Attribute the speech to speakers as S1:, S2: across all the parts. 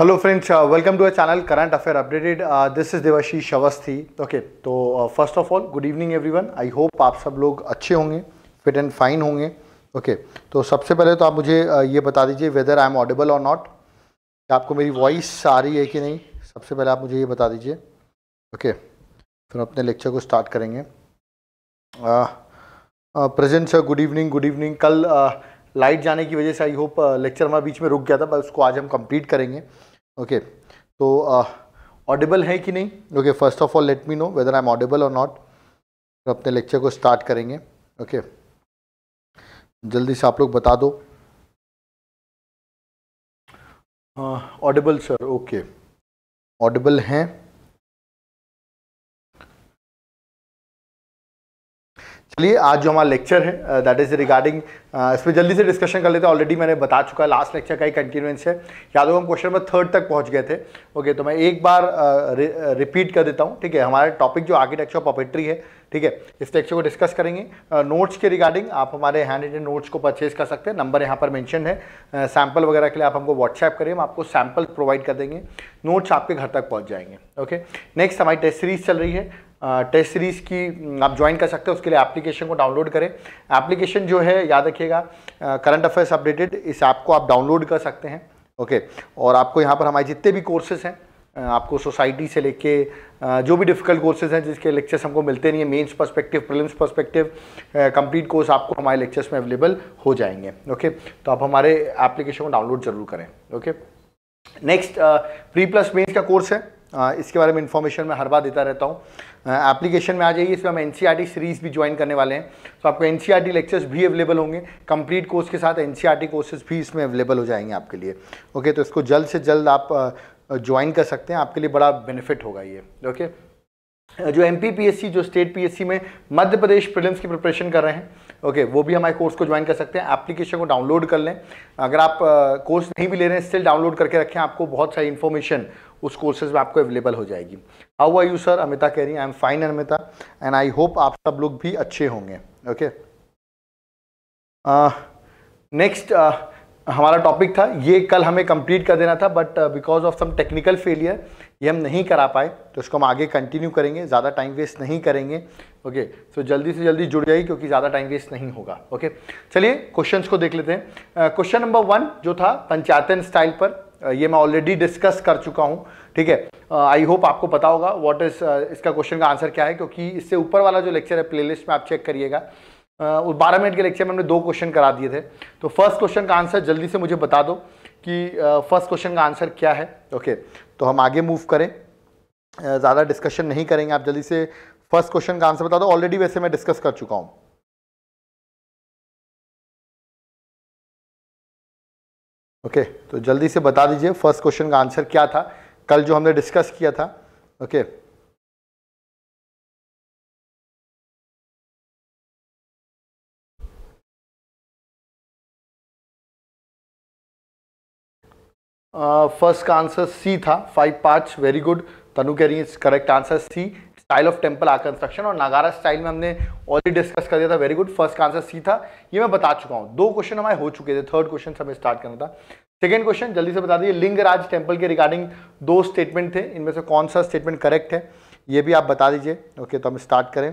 S1: Hello friends welcome to our channel current affair updated this is Devashish Awasthi okay तो
S2: first of all good evening everyone I hope आप सब लोग अच्छे होंगे fit and fine होंगे okay okay, तो सबसे पहले तो आप मुझे uh, ये बता दीजिए वेदर आई एम ऑडेबल और नॉट आपको मेरी वॉइस आ रही है कि नहीं सबसे पहले आप मुझे ये बता दीजिए ओके okay, फिर अपने लेक्चर को स्टार्ट करेंगे present sir good evening good evening कल uh, लाइट जाने की वजह से आई होप लेक्चर हमारा बीच में रुक गया था बस उसको आज हम कंप्लीट करेंगे ओके तो ऑडिबल है कि नहीं okay first of all let me know whether I am audible
S1: और नॉट तो अपने लेक्चर को स्टार्ट करेंगे ओके okay, जल्दी से आप लोग बता दो ऑडिबल सर ओके ऑडिबल हैं चलिए आज जो हमारा लेक्चर है दैट इज़ रिगार्डिंग इस
S2: पर जल्दी से डिस्कशन कर लेते हैं ऑलरेडी मैंने बता चुका है लास्ट लेक्चर का ही कंटिन्यूंस है याद होगा हम क्वेश्चन नंबर थर्ड तक पहुंच गए थे ओके okay, तो मैं एक बार रिपीट uh, uh, कर देता हूं ठीक है हमारे टॉपिक जो आर्किटेक्चर पॉपेट्री है ठीक है इस लेक्चर को डिस्कस करेंगे नोट्स uh, के रिगार्डिंग आप हमारे हैंड रिटेड नोट्स को परचेज कर सकते हैं नंबर यहाँ पर मैंशन है सैम्पल uh, वगैरह के लिए आप हमको व्हाट्सएप करिए हम आपको सैम्पल प्रोवाइड कर देंगे नोट्स आपके घर तक पहुँच जाएंगे ओके नेक्स्ट हमारी टेस्ट सीरीज चल रही है टेस्ट सीरीज़ की आप ज्वाइन कर सकते हैं उसके लिए एप्लीकेशन को डाउनलोड करें एप्लीकेशन जो है याद रखिएगा करंट अफेयर्स अपडेटेड इस ऐप को आप डाउनलोड कर सकते हैं ओके और आपको यहाँ पर हमारे जितने भी कोर्सेज हैं आपको सोसाइटी से लेके जो भी डिफ़िकल्ट कोर्सेज हैं जिसके लेक्चर्स हमको मिलते नहीं है mains perspective prelims perspective complete course आपको हमारे लेक्चर्स में अवेलेबल हो जाएंगे ओके तो आप हमारे एप्लीकेशन को डाउनलोड ज़रूर करें okay next pre plus mains का कोर्स है इसके बारे में इन्फॉर्मेशन मैं हर बार देता रहता हूँ एप्लीकेशन में आ जाइए इसमें हम एन सीरीज़ e भी ज्वाइन करने वाले हैं तो आपको एन लेक्चर्स e भी अवेलेबल होंगे कंप्लीट कोर्स के साथ एन कोर्सेज e भी इसमें अवेलेबल हो जाएंगे आपके लिए ओके तो इसको जल्द से जल्द आप ज्वाइन कर सकते हैं आपके लिए बड़ा बेनिफिट होगा ये ओके जो एम पी जो स्टेट पी में मध्य प्रदेश प्रिलिम्स की प्रिपरेशन कर रहे हैं ओके वो भी हमारे कोर्स को ज्वाइन कर सकते हैं एप्लीकेशन को डाउनलोड कर लें अगर आप कोर्स नहीं भी ले रहे हैं स्टिल डाउनलोड करके रखें आपको बहुत सारी इन्फॉर्मेशन उस कोर्सेज में आपको अवेलेबल हो जाएगी how are you sir Amita कह रही I am fine Amita and I hope आप सब लोग भी अच्छे होंगे ओके नेक्स्ट uh, uh, हमारा टॉपिक था ये कल हमें कंप्लीट कर देना था but because of some technical failure ये हम नहीं करा पाए तो इसको हम आगे कंटिन्यू करेंगे ज़्यादा टाइम वेस्ट नहीं करेंगे ओके okay, सो so जल्दी से जल्दी जुड़ जाइए क्योंकि ज़्यादा टाइम वेस्ट नहीं होगा ओके okay? चलिए क्वेश्चंस को देख लेते हैं क्वेश्चन नंबर वन जो था पंचायतन स्टाइल पर ये मैं ऑलरेडी डिस्कस कर चुका हूँ ठीक है आई होप आपको पता होगा व्हाट इज़ इसका क्वेश्चन का आंसर क्या है क्योंकि इससे ऊपर वाला जो लेक्चर है प्लेलिस्ट में आप चेक करिएगा उस बारह मिनट के लेक्चर में हमने दो क्वेश्चन करा दिए थे तो फर्स्ट क्वेश्चन का आंसर जल्दी से मुझे बता दो कि फर्स्ट क्वेश्चन का आंसर क्या है ओके तो हम आगे मूव करें ज़्यादा डिस्कशन नहीं करेंगे आप जल्दी से फर्स्ट
S1: क्वेश्चन का आंसर बता दो ऑलरेडी वैसे मैं डिस्कस कर चुका हूँ ओके okay, तो जल्दी से बता दीजिए फर्स्ट क्वेश्चन का आंसर क्या था कल जो हमने डिस्कस किया था ओके okay. फर्स्ट का आंसर सी था five parts very good Tanu कह रही है correct answer C style of temple are
S2: construction और नागारा स्टाइल में हमने ऑलरेडी डिस्कस कर दिया था वेरी गुड फर्स्ट का आंसर सी था ये मैं बता चुका हूँ दो क्वेश्चन हमारे हो चुके थे थर्ड क्वेश्चन हमें स्टार्ट करना था सेकेंड क्वेश्चन जल्दी से बता दीजिए लिंगराज टेम्पल के
S1: रिगार्डिंग दो स्टेटमेंट थे इनमें से कौन सा स्टेटमेंट करेक्ट है ये भी आप बता दीजिए ओके तो हम स्टार्ट करें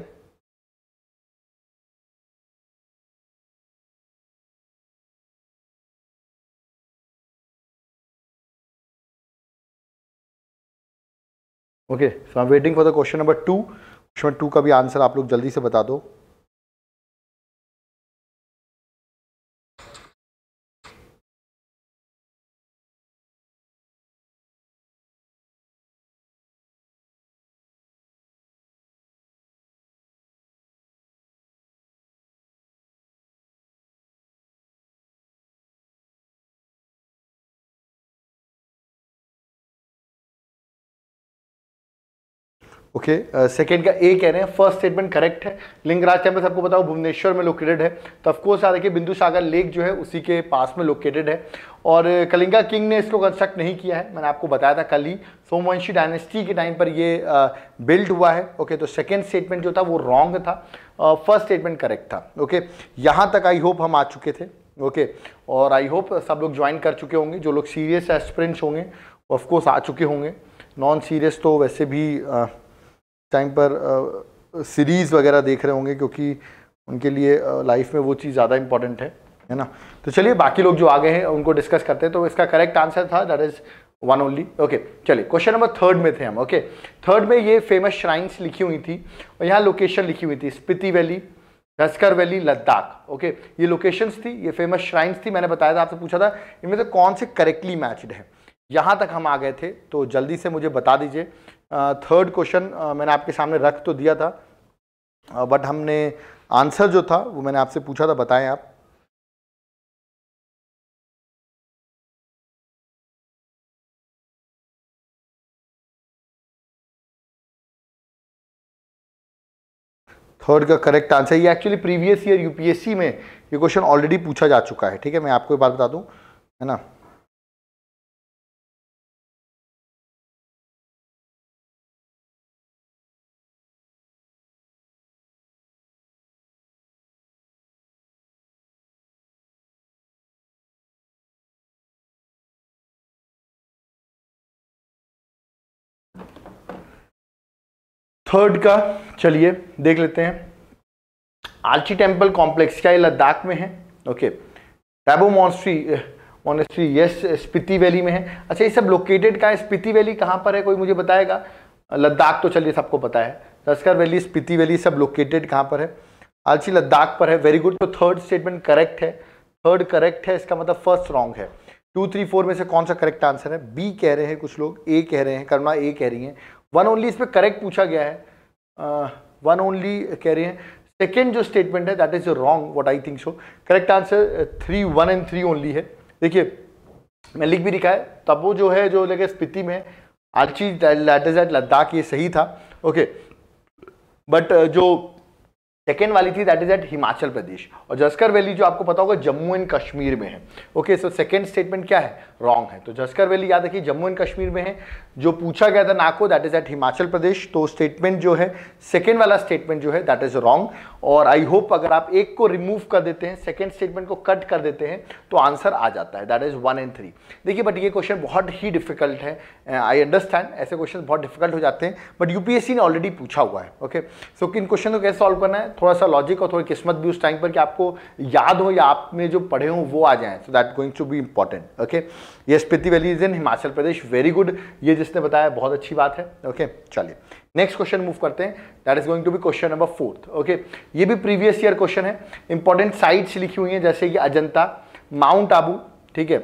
S1: okay so I am waiting for the question number two question two का भी आंसर आप लोग जल्दी से बता दो ओके सेकंड uh, का ए कह रहे हैं फर्स्ट स्टेटमेंट करेक्ट है लिंगराज टेम्पल सबको बताओ भुवनेश्वर में लोकेटेड है तो ऑफकोर्स याद देखिए बिंदु सागर
S2: लेक जो है उसी के पास में लोकेटेड है और uh, कलिंगा किंग ने इसको कंस्ट्रक्ट नहीं किया है मैंने आपको बताया था कल ही सोमवंशी डायनेस्टी के टाइम पर ये बिल्ड uh, हुआ है ओके तो सेकेंड स्टेटमेंट जो था वो रॉन्ग था फर्स्ट स्टेटमेंट करेक्ट था ओके यहाँ तक आई होप हम आ चुके थे ओके और आई होप सब लोग ज्वाइन कर चुके होंगे जो लोग सीरियस एस्पिरेंट्स होंगे ऑफकोर्स आ चुके होंगे नॉन सीरियस तो वैसे भी टाइम पर सीरीज़ वगैरह देख रहे होंगे क्योंकि उनके लिए लाइफ में वो चीज़ ज़्यादा इंपॉर्टेंट है है ना तो चलिए बाकी लोग जो आ गए हैं उनको डिस्कस करते हैं तो इसका करेक्ट आंसर था that is one only okay चलिए क्वेश्चन नंबर थर्ड में थे हम ओके थर्ड में ये फेमस श्राइन्स लिखी हुई थी और यहाँ लोकेशन लिखी हुई थी स्पिति वैली रस्कर वैली लद्दाख ओके ये लोकेशंस थी ये फेमस श्राइन्स थी मैंने बताया था आपसे पूछा था इनमें से कौन से करेक्टली मैचड है यहाँ तक हम आ गए थे तो जल्दी से मुझे बता दीजिए थर्ड क्वेश्चन मैंने आपके सामने रख तो दिया था
S3: बट हमने आंसर जो था वो मैंने आपसे पूछा था बताएं आप
S1: थर्ड का करेक्ट आंसर ये एक्चुअली प्रीवियस ईयर यूपीएससी में ये क्वेश्चन ऑलरेडी पूछा
S3: जा चुका है ठीक है मैं आपको ये बात बता दूं है ना
S1: थर्ड का चलिए देख लेते हैं आलची टेम्पल कॉम्प्लेक्स क्या ये लद्दाख में है okay
S2: Tabo monastery monastery yes Spiti valley में है अच्छा ये सब लोकेटेड का है स्पीति वैली कहाँ पर है कोई मुझे बताएगा लद्दाख तो चलिए सबको पता है तस्कर वैली स्पीति वैली सब लोकेटेड कहाँ पर है आलची लद्दाख पर है वेरी गुड तो थर्ड स्टेटमेंट करेक्ट है थर्ड करेक्ट है इसका मतलब फर्स्ट रॉन्ग है टू थ्री फोर में से कौन सा करेक्ट आंसर है बी कह रहे हैं कुछ लोग ए कह रहे हैं करुणा ए कह रही हैं वन ओनली इस पर करेक्ट पूछा गया है वन ओनली कह रहे हैं सेकेंड जो स्टेटमेंट है that is wrong what I think so correct answer three one and three only है देखिए मैं लिख भी लिखा है तब वो जो है जो लगे स्पिति में आर्ची दैट इज एट लद्दाख ये सही था ओके okay. बट uh, जो सेकेंड वाली थी that is at Himachal Pradesh और जस्कर वैली जो आपको पता होगा जम्मू एंड कश्मीर में है ओके सो सेकेंड स्टेटमेंट क्या है रॉन्ग है तो जस्कर वैली याद रखिए जम्मू एंड कश्मीर में है जो पूछा गया था Nako that is at Himachal Pradesh तो स्टेटमेंट जो है सेकेंड वाला स्टेटमेंट जो है दैट इज रॉन्ग और आई होप अगर आप एक को रिमूव कर देते हैं सेकेंड स्टेटमेंट को कट कर देते हैं तो आंसर आ जाता है that is one and three देखिए बट ये क्वेश्चन बहुत ही डिफिकल्ट है आई अंडरस्टैंड ऐसे क्वेश्चन बहुत डिफिकल्ट हो जाते हैं बट यूपीएससी ने ऑलरेडी पूछा हुआ है ओके सो किन क्वेश्चन को कैसे सॉल्व करना है थोड़ा सा लॉजिक और थोड़ी किस्मत भी उस टाइम पर कि आपको याद हो या आप में जो पढ़े हों वो आ जाए so that going to be important okay ये Spiti valley is in Himachal Pradesh very good ये जिस साइकोलॉजिस्ट ने बताया बहुत अच्छी बात है ओके चलिए नेक्स्ट क्वेश्चन मूव करते हैं that is going to be question number fourth okay ये भी प्रीवियस ईयर क्वेश्चन है इंपॉर्टेंट साइट्स लिखी हुई हैं जैसे कि अजंता माउंट आबू ठीक है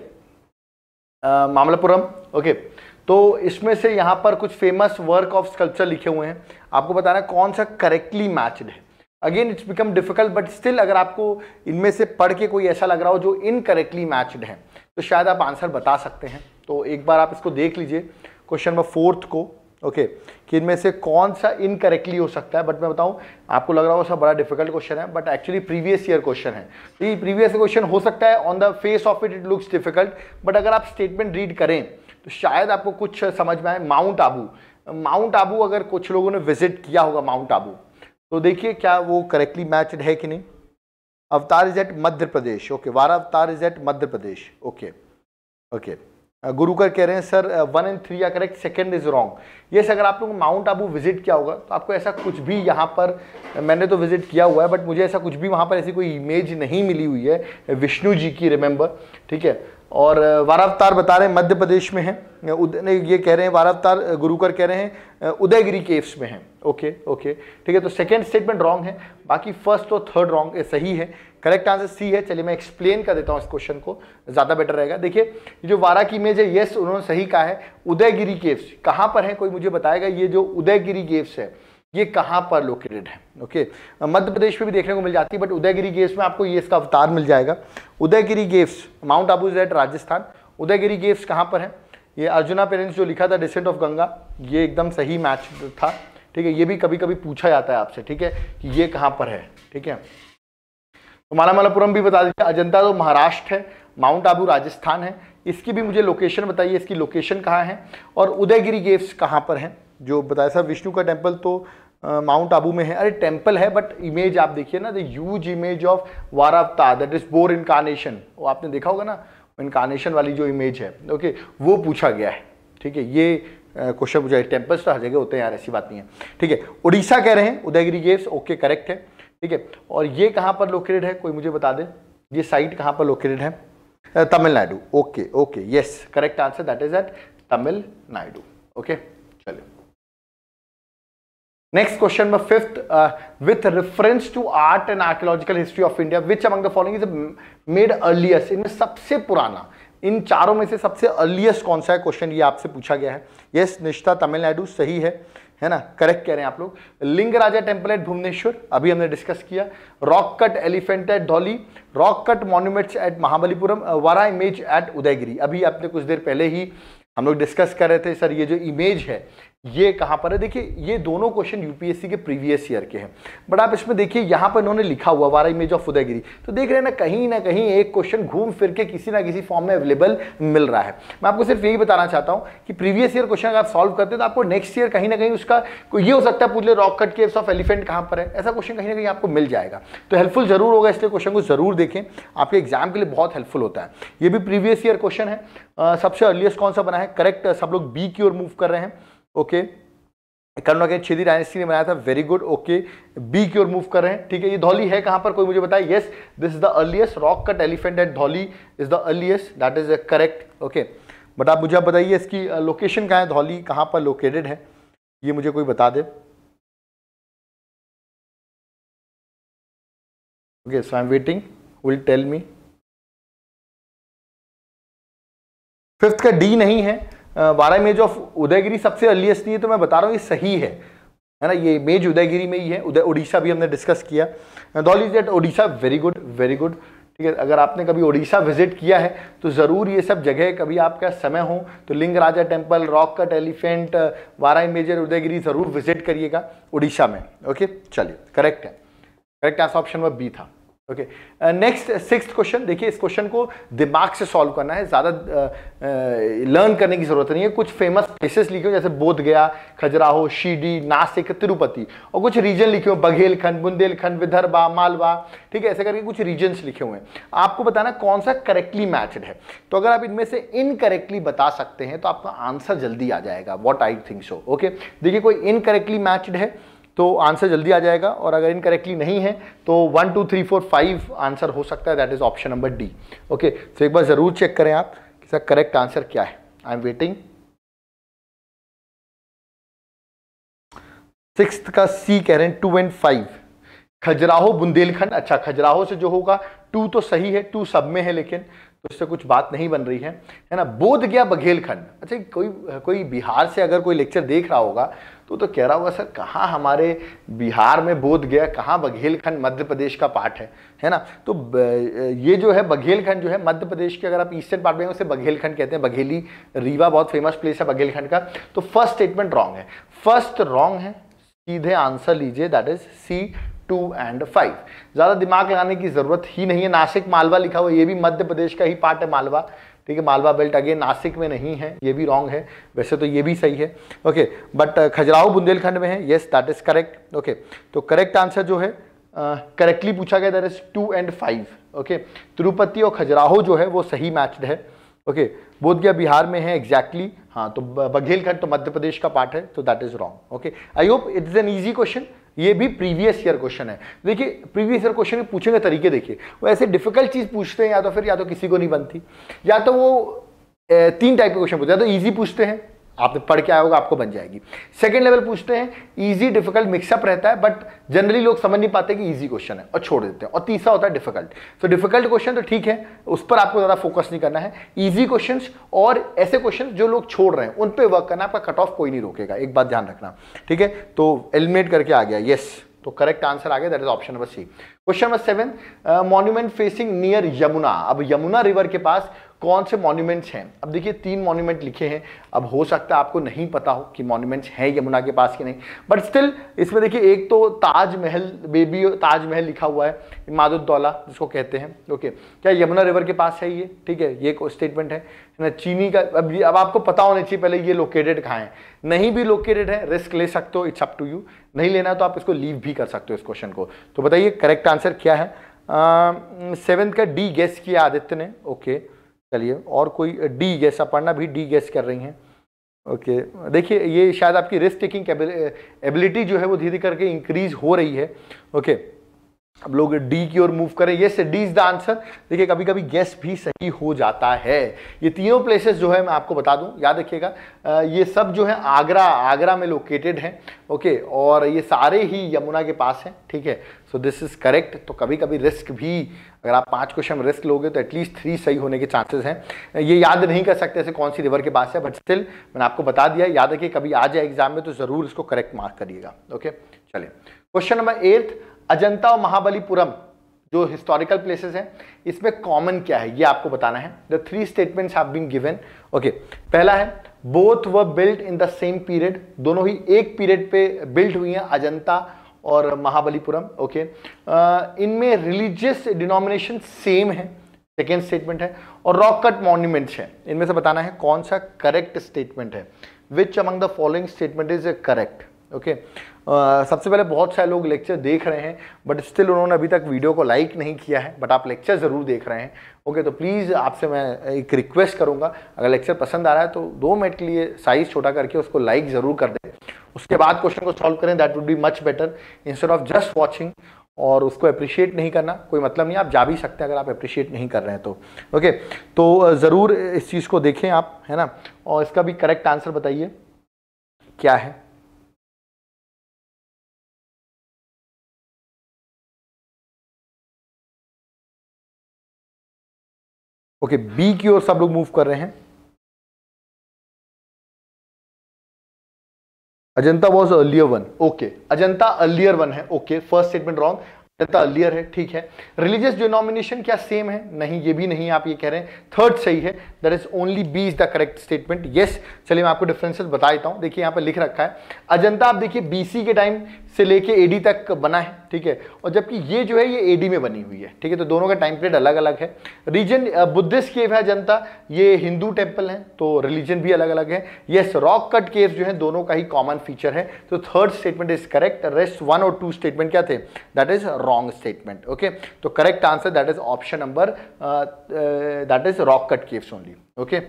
S2: मामलापुरम ओके तो इसमें से यहाँ पर कुछ फेमस वर्क ऑफ स्कल्पचर लिखे हुए हैं आपको बताना कौन सा करेक्टली मैच्ड है again it's become difficult but still अगर आपको इनमें से पढ़ के कोई ऐसा लग रहा हो जो इनकरेक्टली मैच्ड है तो शायद आप आंसर बता सकते हैं तो एक बार आप इसको देख लीजिए क्वेश्चन नंबर फोर्थ को ओके okay, कि इनमें से कौन सा इनकरेक्टली हो सकता है बट मैं बताऊं आपको लग रहा हो सब बड़ा डिफिकल्ट क्वेश्चन है but actually previous year question है ये प्रीवियस क्वेश्चन हो सकता है on the face of it it looks difficult but अगर आप स्टेटमेंट रीड करें तो शायद आपको कुछ समझ में आए माउंट आबू माउंट आबू अगर कुछ लोगों ने विजिट किया होगा माउंट आबू तो देखिए क्या वो करेक्टली मैचड है कि नहीं अवतार is at Madhya Pradesh okay Varaha अवतार is at Madhya Pradesh okay okay Gurukar कह रहे हैं sir one and three are correct second is wrong yes अगर आप लोग माउंट आबू विजिट किया होगा तो आपको ऐसा कुछ भी यहाँ पर मैंने तो विजिट किया हुआ है बट मुझे ऐसा कुछ भी वहाँ पर ऐसी कोई इमेज नहीं मिली हुई है विष्णु जी की रिमेंबर ठीक है और वारावतार बता रहे हैं मध्य प्रदेश में है उदय ये कह रहे हैं वारावतार गुरुकर कह रहे हैं उदयगिरी केव्स में है ओके ओके ठीक है तो सेकंड स्टेटमेंट रॉन्ग है बाकी फर्स्ट और थर्ड रॉन्ग सही है करेक्ट आंसर सी है चलिए मैं एक्सप्लेन कर देता हूँ इस क्वेश्चन को ज़्यादा बेटर रहेगा देखिए ये जो वारा की इमेज है येस उन्होंने सही कहा है उदयगिरी केव्स कहाँ पर है कोई मुझे बताएगा ये जो उदयगिरी केव्स है ये कहाँ पर लोकेटेड है ओके मध्य प्रदेश में भी देखने को मिल जाती है बट उदयगिरी गेव्स में आपको ये इसका अवतार मिल जाएगा उदयगिरी गेव्स माउंट आबू जेड राजस्थान उदयगिरी गेव्स कहाँ पर है ये अर्जुना पेरेंट्स जो लिखा था डिसेंट ऑफ गंगा ये एकदम सही मैच था ठीक है ये भी कभी कभी पूछा जाता है आपसे ठीक है कि ये कहाँ पर है ठीक है तो मालामालापुरम भी बता दीजिए अजंता तो महाराष्ट्र है माउंट आबू राजस्थान है इसकी भी मुझे लोकेशन बताइए इसकी लोकेशन कहाँ है और उदयगिरी गेव्स कहाँ पर है जो बताया सर विष्णु का टेम्पल तो माउंट आबू में है अरे टेम्पल है बट इमेज आप देखिए ना द यूज इमेज ऑफ वारावता दैट इज बोर इनकारनेशन वो आपने देखा होगा ना इनकारनेशन वाली जो इमेज है ओके okay, वो पूछा गया है ठीक है ये क्वेश्चन पूछा है टेम्पल्स तो हर जगह होते हैं यार ऐसी बात नहीं है ठीक है उड़ीसा कह रहे हैं उदयगिरी गेव्स ओके करेक्ट है ठीक है और ये कहाँ पर लोकेटेड है कोई मुझे बता दे ये साइट कहाँ पर लोकेटेड है Tamil Nadu okay okay yes correct answer that is at Tamil Nadu okay next question number fifth with reference to art and archaeological history of India which among the following is made made इनमें सबसे पुराना इन चारों में से सबसे अर्लीस्ट कौन सा है क्वेश्चन ये आपसे पूछा गया है यस निष्ठा तमिलनाडु सही है है ना करेक्ट कह रहे हैं आप लोग लिंगराजा टेम्पल एट भुवनेश्वर अभी हमने डिस्कस किया rock cut elephant at Dhauli rock cut monuments at Mahabalipuram Varaha image eight Udayagiri अभी आपने कुछ देर पहले ही हम लोग डिस्कस कर रहे थे सर ये जो इमेज है ये कहाँ पर है देखिए ये दोनों क्वेश्चन यूपीएससी के प्रीवियस ईयर के हैं बट आप इसमें देखिए यहां पर इन्होंने लिखा हुआ वारा इमेज ऑफ उदयगिरी तो देख रहे हैं ना कहीं ना कहीं एक क्वेश्चन घूम फिर के किसी ना किसी फॉर्म में अवेलेबल मिल रहा है मैं आपको सिर्फ यही बताना चाहता हूँ कि प्रीवियस ईयर क्वेश्चन अगर आप सॉल्व करते हैं तो आपको नेक्स्ट ईयर कहीं ना कहीं उसका ये हो सकता है पूछ ले rock cut caves of elephant कहाँ पर है ऐसा क्वेश्चन कहीं ना कहीं आपको मिल जाएगा तो हेल्पफुल जरूर होगा इसलिए क्वेश्चन को जरूर देखें आपके एग्जाम के लिए बहुत हेल्पफुल होता है ये भी प्रीवियस ईयर क्वेश्चन है सबसे अर्लीस्ट कौन सा बना है करेक्ट सब लोग बी की ओर मूव कर रहे हैं ओके कर्नवा के छिदी डायनेस्टी ने बनाया था वेरी गुड ओके बी की ओर मूव कर रहे हैं ठीक है ये धौली है कहां पर कोई मुझे बताए yes this is the earliest rock cut elephant at Dhauli is the earliest that is correct okay but आप मुझे आप बताइए इसकी लोकेशन
S1: कहाँ है धौली कहाँ पर लोकेटेड है ये मुझे कोई बता दे so I am waiting will tell me fifth का डी नहीं है बारह मेज ऑफ उदयगिरी सबसे अर्लीस्ट ये तो मैं बता रहा हूँ ये सही है है ना ये इमेज उदयगिरी में ही है उदय
S2: उड़ीसा भी हमने डिस्कस किया Dhauli is at Orissa very good very good ठीक है अगर आपने कभी उड़ीसा विजिट किया है तो ज़रूर ये सब जगह कभी आपका समय हो तो Lingaraja temple rock cut elephant वाराई मेजर उदयगिरी ज़रूर विजिट करिएगा उड़ीसा में ओके चलिए करेक्ट है करेक्ट आंसर ऑप्शन वह बी था ओके नेक्स्ट सिक्स क्वेश्चन देखिए इस क्वेश्चन को दिमाग से सॉल्व करना है ज़्यादा लर्न uh, uh, करने की जरूरत नहीं है कुछ फेमस प्लेसेस लिखे हो जैसे बोध गया खजुराहो शीडी नासिक तिरुपति और कुछ रीजन लिखे हो बघेलखंड बुंदेलखंड विदर्भा मालवा ठीक है ऐसे करके कुछ रीजन्स लिखे हुए हैं आपको बताना कौन सा करेक्टली मैचड है तो अगर आप इनमें से इनकरेक्टली बता सकते हैं तो आपका आंसर जल्दी आ जाएगा what I think so okay देखिए कोई इनकरेक्टली मैचड है तो आंसर जल्दी आ जाएगा और अगर इनकरेक्टली नहीं है तो one two three four five answer हो सकता है that is option number D
S1: okay तो एक बार ज़रूर चेक करें आप कि सर करेक्ट आंसर क्या है आई एम वेटिंग सिक्स का सी कह रहे हैं two and five Khajuraho Bundelkhand अच्छा खजुराहो से जो होगा टू तो सही है टू सब में
S2: है लेकिन तो इससे कुछ बात नहीं बन रही है है ना बोध गया बघेलखंड अच्छा कोई कोई बिहार से अगर कोई लेक्चर देख रहा होगा तो तो कह रहा होगा सर कहाँ हमारे बिहार में बोध गया कहाँ बघेलखंड मध्य प्रदेश का पार्ट है है ना तो ये जो है बघेलखंड जो है मध्य प्रदेश के अगर आप ईस्टर्न पार्ट में उसे बघेलखंड कहते हैं बघेली रीवा बहुत फेमस प्लेस है बघेलखंड का तो फर्स्ट स्टेटमेंट रॉन्ग है फर्स्ट रॉन्ग है सीधे आंसर लीजिए that is C two and five ज़्यादा दिमाग लगाने की ज़रूरत ही नहीं है नासिक मालवा लिखा हुआ ये भी मध्य प्रदेश का ही पार्ट है मालवा ठीक है मालवा बेल्ट अगेन नासिक में नहीं है ये भी रॉन्ग है वैसे तो ये भी सही है okay but uh, Khajuraho Bundelkhand में है yes that is correct okay तो करेक्ट आंसर जो है करेक्टली uh, पूछा गया that is two and five okay Tirupati और खजुराहो जो है वो सही मैच्ड है ओके okay, बोध गया बिहार में है एग्जैक्टली exactly, हाँ तो बघेलखंड तो मध्य प्रदेश का पार्ट है तो that is wrong okay I hope it is an easy question ये भी प्रीवियस ईयर क्वेश्चन है देखिए प्रीवियस ईयर क्वेश्चन में पूछने तरीके देखिए वो ऐसे डिफिकल्ट चीज़ पूछते हैं या तो फिर या तो किसी को नहीं बनती या तो वो तीन टाइप के क्वेश्चन पूछते हैं या तो ईजी पूछते हैं आपने पढ़ के आया होगा आपको बन जाएगी सेकेंड लेवल पूछते हैं ईजी डिफिकल्ट मिक्सअप रहता है बट जनरली लोग समझ नहीं पाते कि ईजी क्वेश्चन है और छोड़ देते हैं और तीसरा होता है डिफिकल्ट तो डिफिकल्ट क्वेश्चन तो ठीक है उस पर आपको ज़्यादा फोकस नहीं करना है ईजी क्वेश्चन और ऐसे क्वेश्चन जो लोग छोड़ रहे हैं उन पर वर्क करना आपका कट ऑफ कोई नहीं रोकेगा एक बात ध्यान रखना ठीक है तो एलिमिनेट करके आ गया येस तो करेक्ट आंसर आ गया that is option number C question number seven monument facing near Yamuna अब यमुना रिवर के पास कौन से मॉन्यूमेंट्स हैं अब देखिए तीन मॉन्यूमेंट लिखे हैं अब हो सकता है आपको नहीं पता हो कि मॉन्यूमेंट्स हैं यमुना के पास कि नहीं बट स्टिल इसमें देखिए एक तो ताजमहल बेबी ताजमहल लिखा हुआ है मादुद्दौला जिसको कहते हैं ओके क्या यमुना रिवर के पास है ये ठीक है ये स्टेटमेंट है ना चीनी का अब ये अब आपको पता होना चाहिए पहले ये लोकेटेड कहाँ है नहीं भी लोकेटेड है रिस्क ले सकते हो इट्स अप टू यू नहीं लेना है तो आप इसको लीव भी कर सकते हो इस क्वेश्चन को तो बताइए करेक्ट आंसर क्या है सेवेंथ का डी गेस किया आदित्य ने ओके okay. चलिए और कोई डी जैसा पढ़ना भी डी गैस कर रही हैं ओके देखिए ये शायद आपकी रिस्क टेकिंग एबिलिटी जो है वो धीरे धीरे करके इंक्रीज हो रही है ओके अब लोग डी की ओर मूव करें ये डी इज द आंसर देखिए कभी कभी गैस भी सही हो जाता है ये तीनों प्लेसेस जो है मैं आपको बता दूं याद रखिएगा ये सब जो है आगरा आगरा में लोकेटेड हैं ओके और ये सारे ही यमुना के पास हैं ठीक है सो दिस इज़ करेक्ट तो कभी कभी रिस्क भी अगर आप पाँच क्वेश्चन रिस्क लोगे तो एटलीस्ट थ्री सही होने के चांसेस हैं ये याद नहीं कर सकते ऐसे कौन सी रिवर के पास है बट स्टिल मैंने आपको बता दिया याद रखिए कभी आ जाए एग्जाम में तो ज़रूर इसको करेक्ट मार्क करिएगा ओके चलिए क्वेश्चन नंबर एट अजंता और महाबलीपुरम जो हिस्टोरिकल प्लेसेस हैं इसमें कॉमन क्या है ये आपको बताना है the three statements have been given okay पहला है both were built in the same period दोनों ही एक पीरियड पे बिल्ट हुई हैं अजंता और महाबलीपुरम ओके इनमें रिलीजियस डिनोमिनेशन सेम है सेकेंड स्टेटमेंट है और रॉक कट मॉन्यूमेंट्स हैं इनमें से बताना है कौन सा करेक्ट स्टेटमेंट है which among the following statement is correct okay uh, सबसे पहले बहुत सारे लोग लेक्चर देख रहे हैं बट स्टिल उन्होंने अभी तक वीडियो को लाइक नहीं किया है बट आप लेक्चर ज़रूर देख रहे हैं ओके तो प्लीज़ आपसे मैं एक रिक्वेस्ट करूँगा अगर लेक्चर पसंद आ रहा है तो दो मिनट के लिए साइज़ छोटा करके उसको लाइक ज़रूर कर दें उसके बाद क्वेश्चन को सॉल्व करें that would be much better instead of just watching और उसको अप्रिशिएट नहीं करना कोई मतलब नहीं आप जा भी सकते हैं अगर आप अप्रिशिएट नहीं कर रहे हैं तो
S1: ओके तो uh, ज़रूर इस चीज़ को देखें आप है ना और इसका भी करेक्ट आंसर बताइए क्या है ओके बी की ओर सब लोग मूव कर रहे हैं Ajanta was earlier one okay Ajanta earlier one है okay
S2: first statement wrong Ajanta earlier है ठीक है रिलीजियस डिनोमिनेशन क्या सेम है नहीं ये भी नहीं आप ये कह रहे हैं थर्ड सही है that is only B is the correct statement yes चलिए मैं आपको डिफरेंसेस बता देता हूँ देखिए यहाँ पर लिख रखा है अजंता आप देखिए बीसी के टाइम से लेके एडी तक बना है ठीक है और जबकि ये जो है ये एडी में बनी हुई है ठीक है तो दोनों का टाइम पीरियड अलग अलग है रीजन बुद्धिस्ट केव है जनता ये हिंदू टेम्पल तो है तो रिलीजन भी अलग अलग है यस रॉक कट केव जो है दोनों का ही कॉमन फीचर है तो third statement is correct rest one और टू स्टेटमेंट क्या थे that is wrong statement okay तो correct answer that is option number
S3: that is rock cut caves only okay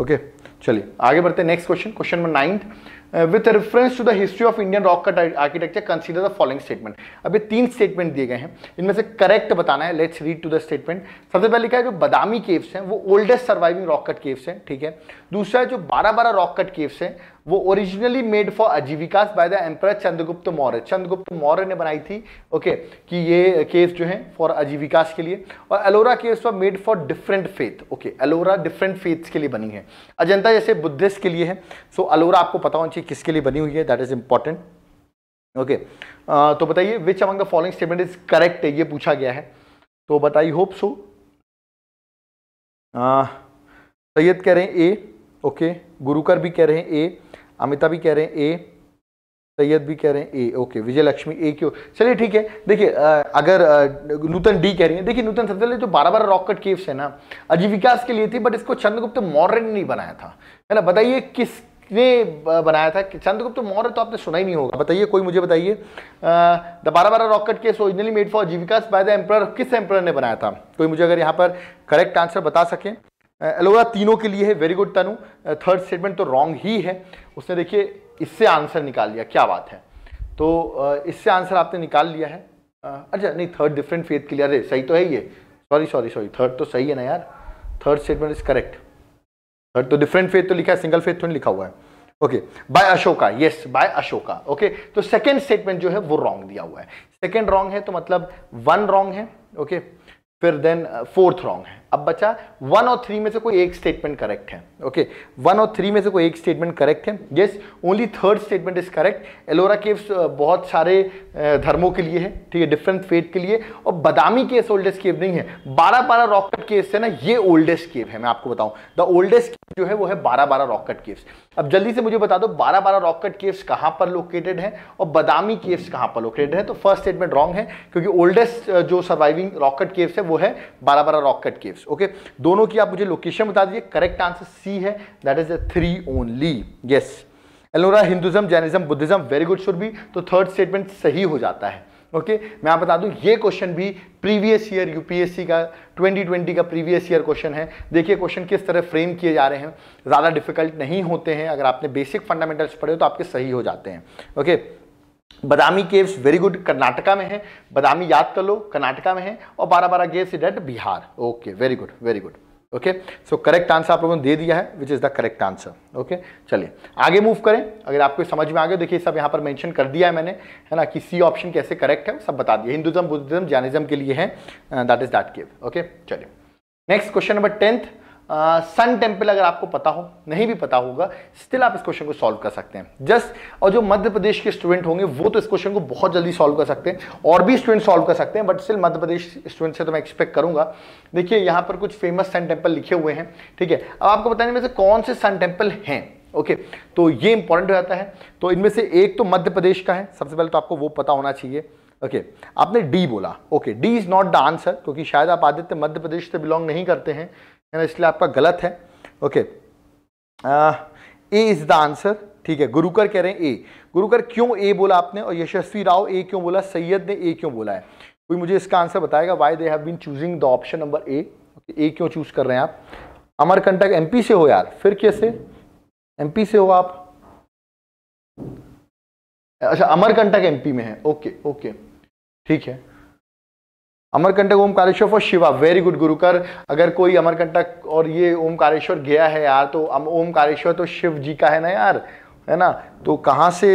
S1: okay चलिए आगे बढ़ते हैं next question question number ninth with reference to the history of Indian rock cut architecture
S2: consider the following statement अभी तीन statement दिए गए हैं इनमें से करेक्ट बताना है let's read to the statement सबसे पहले क्या है जो बदामी केव्स हैं वो oldest surviving rock cut caves हैं ठीक है दूसरा है जो बारह बारह रॉक कट केव्स हैं वो originally made for Ajivikas by the emperor Chandragupta Maurya Chandragupta Maurya ने बनाई थी ओके okay, कि ये केस जो है फॉर आजीविकास के लिए और Ellora caves were made for different faith okay Ellora different faiths के लिए बनी है अजंता जैसे बुद्धिस्ट के लिए है सो so, अलोरा आपको पता होना चाहिए किसके लिए बनी हुई है दैट इज इंपॉर्टेंट ओके तो बताइए which among the following statement is correct है ये पूछा गया है तो बताइए होप सो
S1: सैयद
S2: कह रहे हैं ए ओके गुरुकर भी कह रहे हैं ए अमिता भी कह रहे हैं ए सैयद भी कह रहे हैं ए ओके विजय लक्ष्मी ए क्यों चलिए ठीक है देखिए अगर नूतन डी कह रही है देखिए नूतन सबसे जो बारह बारह रॉकेट केव्स है ना आजीविकास के लिए थी बट इसको चंद्रगुप्त मौर्य ने नहीं बनाया था है ना बताइए किसने बनाया था चंद्रगुप्त मौर्य तो आपने सुना ही नहीं होगा बताइए कोई मुझे बताइए the Barabar rock cut caves originally made for Ajivikas by the emperor किस एम्पर ने बनाया था कोई मुझे अगर यहाँ पर करेक्ट आंसर बता सके एलोवेरा तीनों के लिए है very good Tanu third statement तो रॉन्ग ही है उसने देखिए इससे आंसर निकाल लिया क्या बात है तो इससे आंसर आपने निकाल लिया है अच्छा नहीं थर्ड डिफरेंट फेथ के लिए अरे सही तो है ये सॉरी सॉरी सॉरी थर्ड तो सही है ना यार third statement is correct third तो डिफरेंट फेथ तो लिखा है सिंगल फेथ तो नहीं लिखा हुआ है okay by Ashoka yes by Ashoka okay तो सेकेंड स्टेटमेंट जो है वो रॉन्ग दिया हुआ है सेकेंड रॉन्ग है तो मतलब वन रॉन्ग है ओके okay? फिर देन फोर्थ रॉन्ग है अब बचा वन और थ्री में से कोई एक स्टेटमेंट करेक्ट है ओके वन और थ्री में से कोई एक स्टेटमेंट करेक्ट है yes only third statement is correct Ellora caves बहुत सारे uh, धर्मों के लिए है ठीक है डिफरेंट फेथ के लिए और बदामी केस ओल्डेस्ट केव नहीं है बारह बारह रॉकेट केव्स है ना ये ओल्डेस्ट केव है मैं आपको बताऊं द ओल्डेस्ट केव जो है वो है बारह बारह रॉकेट केव्स अब जल्दी से मुझे बता दो बारह बारह रॉकेट केव्स कहाँ पर लोकेटेड है और बदामी केव्स कहाँ पर लोकेटेड है तो फर्स्ट स्टेटमेंट रॉन्ग है क्योंकि ओल्डेस्ट uh, जो सर्वाइविंग रॉकेट केव्स है वो है बारह बारह रॉकेट केव्स ओके दोनों की आप मुझे लोकेशन बता दीजिए करेक्ट आंसर सी है that is the three only yes Ellora Hinduism Jainism Buddhism very good should be तो थर्ड स्टेटमेंट सही हो जाता है ओके okay, मैं आप बता दूं ये क्वेश्चन भी प्रीवियस ईयर यूपीएससी का 2020 का प्रीवियस ईयर क्वेश्चन है देखिए क्वेश्चन किस तरह फ्रेम किए जा रहे हैं ज़्यादा डिफिकल्ट नहीं होते हैं अगर आपने बेसिक फंडामेंटल्स पढ़े हो तो आपके सही हो जाते हैं okay okay? Badami caves very good Karnataka में है बदामी याद कर लो कर्नाटका में है और Barabar is at Bihar okay very good very good okay so correct answer आप लोगों ने दे दिया है which is the correct answer okay चलिए आगे मूव करें अगर आपको समझ में आ गया देखिए सब यहाँ पर मेंशन कर दिया है मैंने है ना कि सी ऑप्शन कैसे करेक्ट है सब बता दिया हिंदुज्म बुद्धिज़्म जैनिज़्म के लिए है that is that cave okay चलिए next question number tenth sun temple अगर आपको पता हो नहीं भी पता होगा स्टिल आप इस क्वेश्चन को सॉल्व कर सकते हैं जस्ट और जो मध्य प्रदेश के स्टूडेंट होंगे वो तो इस क्वेश्चन को बहुत जल्दी सॉल्व कर सकते हैं और भी स्टूडेंट सॉल्व कर सकते हैं but still Madhya Pradesh student से तो मैं एक्सपेक्ट करूंगा देखिए यहाँ पर कुछ फेमस सन टेम्पल लिखे हुए हैं ठीक है अब आपको बताने में से कौन से सन टेम्पल हैं ओके okay, तो ये इंपॉर्टेंट हो जाता है तो इनमें से एक तो मध्य प्रदेश का है सबसे पहले तो आपको वो पता होना चाहिए ओके okay, आपने डी बोला okay D is not the answer क्योंकि शायद आप आदित्य मध्य प्रदेश से बिलोंग नहीं करते हैं है ना इसलिए आपका गलत है okay A is the answer ठीक है गुरुकर कह रहे हैं ए गुरुकर क्यों ए बोला आपने और यशस्वी राव ए क्यों बोला सैयद ने ए क्यों बोला है कोई मुझे इसका आंसर बताएगा why they have been choosing the option number A A क्यों चूज कर रहे हैं आप अमरकंटक एमपी से हो यार फिर कैसे
S1: एमपी से हो आप अच्छा अमरकंटक एमपी में है ओके ओके ठीक है Amarkantak Omkareshwar for Shiva very
S2: good Gurukar अगर कोई अमरकंटक और ये ओमकारेश्वर गया है यार तो ओमकारेश्वर तो शिव जी का है ना यार है ना तो कहाँ से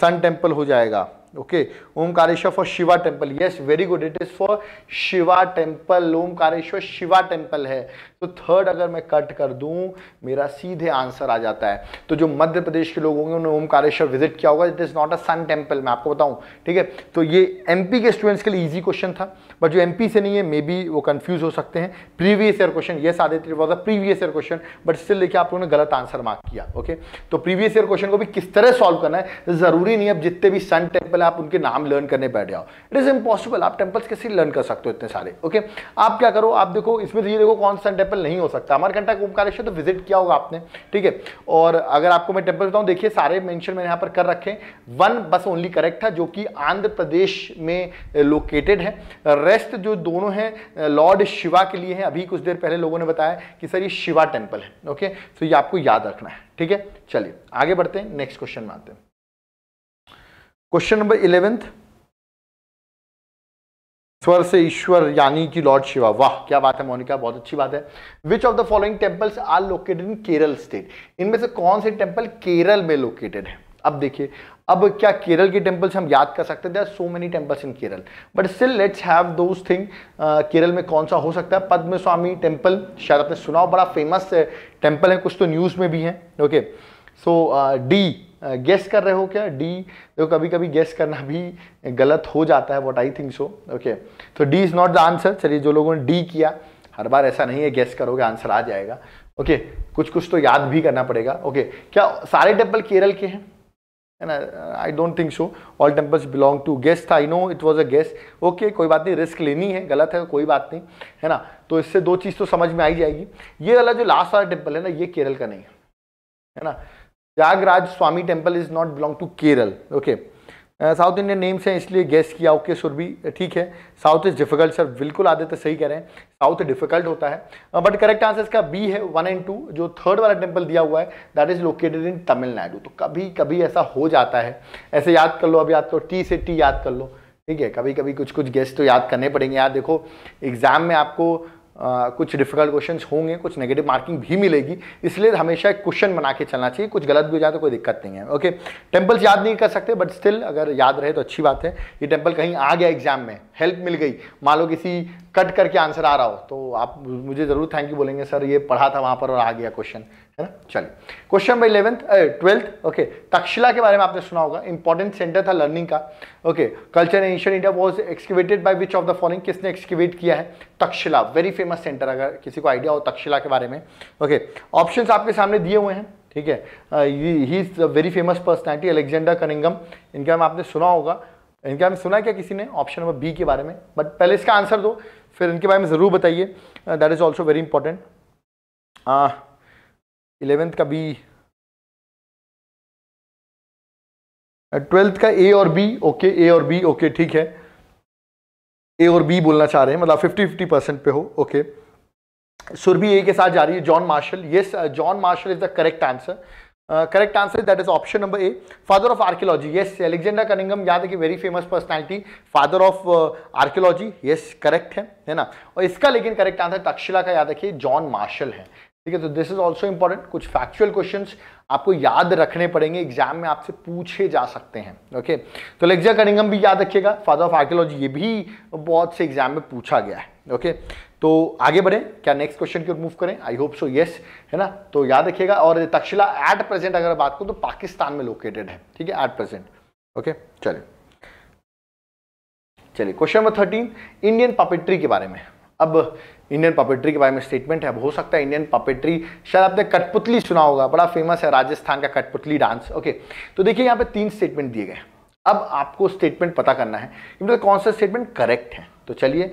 S2: सन टेम्पल हो जाएगा okay Omkareshwar for Shiva temple yes very good it is for Shiva temple Omkareshwar Shiva temple है तो थर्ड अगर मैं कट कर दूं मेरा सीधे आंसर आ जाता है तो जो मध्य प्रदेश के लोग होंगे उन्होंने ओमकारेश्वर विजिट किया होगा it is not a sun temple मैं आपको बताऊं ठीक है तो ये एमपी के स्टूडेंट्स के लिए ईजी क्वेश्चन था बट जो एमपी से नहीं है मे बी वो कंफ्यूज हो सकते हैं प्रीवियस ईयर क्वेश्चन ये Aditya was a previous year question but still देखिए आप लोगों ने गलत आंसर मार्क किया ओके तो प्रीवियस ईयर क्वेश्चन को भी किस तरह सॉल्व करना है जरूरी नहीं अब जितने भी सन टेम्पल है आप उनके नाम लर्न करने बैठ जाओ इट इज़ इम्पॉसिबल आप टेम्पल्स कैसे लर्न कर सकते हो इतने सारे ओके आप क्या करो आप देखो इसमें तो ये देखो कौन सा टेम्पल नहीं हो सकता अमरकंटक ओमकारेश्वर तो विजिट किया होगा आपने ठीक है और अगर आपको मैं टेम्पल बताऊँ देखिए सारे मैंशन मैंने यहाँ पर कर रखे वन बस ओनली करेक्ट था जो कि आंध्र प्रदेश में लोकेटेड है रेस्ट जो दोनों हैं लॉर्ड शिवा के लिए हैं अभी कुछ देर पहले लोगों ने बताया कि सर ये शिवा टेम्पल है ओके सो ये आपको याद
S1: रखना है ठीक है चलिए आगे बढ़ते हैं नेक्स्ट क्वेश्चन में आते हैं क्वेश्चन नंबर इलेवेंथ स्वर से ईश्वर यानी कि लॉर्ड
S2: शिवा वाह क्या बात है मोनिका बहुत अच्छी बात है which of the following temples are located in Kerala state इनमें से कौन से टेम्पल केरल में लोकेटेड है अब देखिए अब क्या केरल के टेम्पल्स हम याद कर सकते थे so many temples in Kerala but still let's have those thing Kerala में कौन सा हो सकता है पद्म स्वामी टेम्पल शायद आपने सुना हो बड़ा फेमस टेम्पल uh, है कुछ तो न्यूज़ में भी है ओके सो डी गेस कर रहे हो क्या डी देखो कभी कभी गेस करना भी गलत हो जाता है what I think so okay तो D is not the answer चलिए जो लोगों ने डी किया हर बार ऐसा नहीं है गेस करोगे आंसर आ जाएगा ओके okay, कुछ कुछ तो याद भी करना पड़ेगा ओके okay, क्या सारे टेम्पल केरल के हैं है ना I don't think so all temples belong to guest था I know it was a guest okay कोई बात नहीं रिस्क लेनी है गलत है कोई बात नहीं है ना तो इससे दो चीज़ तो समझ में आई जाएगी ये वाला जो लास्ट वाला टेम्पल है ना ये केरल का नहीं है है ना Tyagaraja Swami temple is not belong to Kerala okay south Indian names हैं इसलिए गेस किया ओके सुर भी ठीक है साउथ इज डिफिकल्ट सर बिल्कुल आदित्य सही कह रहे हैं साउथ डिफिकल्ट होता है बट करेक्ट आंसर इसका बी है वन एंड टू जो थर्ड वाला टेम्पल दिया हुआ है that is located in Tamil Nadu तो कभी कभी ऐसा हो जाता है ऐसे याद कर लो अब याद करो तो टी से टी याद कर लो ठीक है कभी कभी कुछ कुछ गेस्ट तो याद करने पड़ेंगे यार देखो एग्जाम में आपको कुछ डिफिकल्ट क्वेश्चन होंगे कुछ नेगेटिव मार्किंग भी मिलेगी इसलिए हमेशा एक क्वेश्चन बना के चलना चाहिए कुछ गलत भी हो जाए तो कोई दिक्कत नहीं है ओके टेम्पल्स याद नहीं कर सकते बट स्टिल अगर याद रहे तो अच्छी बात है ये टेम्पल कहीं आ गया एग्जाम में हेल्प मिल गई मान लो किसी कट करके आंसर आ रहा हो तो आप मुझे ज़रूर थैंक यू बोलेंगे सर ये पढ़ा था वहाँ पर और आ गया क्वेश्चन है ना चलिए question number eleventh twelfth okay Takshashila के बारे में आपने सुना होगा इंपॉर्टेंट सेंटर था लर्निंग का okay culture ancient India was excavated by which of the following किसने एक्सक्यूवेट किया है तक्षशिला वेरी फेमस सेंटर अगर किसी को आइडिया हो तक्षशिला के बारे में ओके okay, ऑप्शन आपके सामने दिए हुए हैं ठीक है he is very famous personality Alexander Cunningham इनके नाम आपने सुना होगा इनके बारे सुना क्या किसी ने ऑप्शन नंबर बी के बारे में बट पहले इसका आंसर दो फिर इनके बारे में ज़रूर
S1: बताइए that is also very important eleventh का बी ट्वेल्थ का ए और बी ओके ए और बी ओके ठीक है ए और बी बोलना चाह रहे हैं मतलब फिफ्टी फिफ्टी परसेंट
S2: पे हो ओके सुरभि ए के साथ जा रही है John Marshall yes John Marshall is the correct answer correct answer that is option number A father of archaeology yes Alexander Cunningham याद है कि very famous personality father of archaeology yes correct है है ना और इसका लेकिन करेक्ट आंसर तक्षशिला का याद रखिए जॉन मार्शल है ठीक है तो दिस इज ऑल्सो इंपॉर्टेंट कुछ फैक्चुअल क्वेश्चन आपको याद रखने पड़ेंगे एग्जाम में आपसे पूछे जा सकते हैं ओके तो लेक्चर करिंगम भी याद रखिएगा फादर ऑफ आर्कियोलॉजी ये भी बहुत से एग्जाम में पूछा गया है ओके तो आगे बढ़े क्या नेक्स्ट क्वेश्चन की ओर मूव करें आई होप सो येस है ना तो याद रखिएगा और तक्षशिला एट प्रेजेंट अगर बात करूँ तो पाकिस्तान में लोकेटेड है ठीक है एट प्रेजेंट ओके चलिए चलिए question number thirteen Indian puppetry के बारे में अब इंडियन पपेट्री के बारे में स्टेटमेंट है अब हो सकता है इंडियन पपेट्री शायद आपने कठपुतली सुना होगा बड़ा फेमस है राजस्थान का कठपुतली डांस ओके तो देखिए यहाँ पे तीन स्टेटमेंट दिए गए अब आपको स्टेटमेंट पता करना है इनमें मतलब से कौन सा स्टेटमेंट करेक्ट है तो चलिए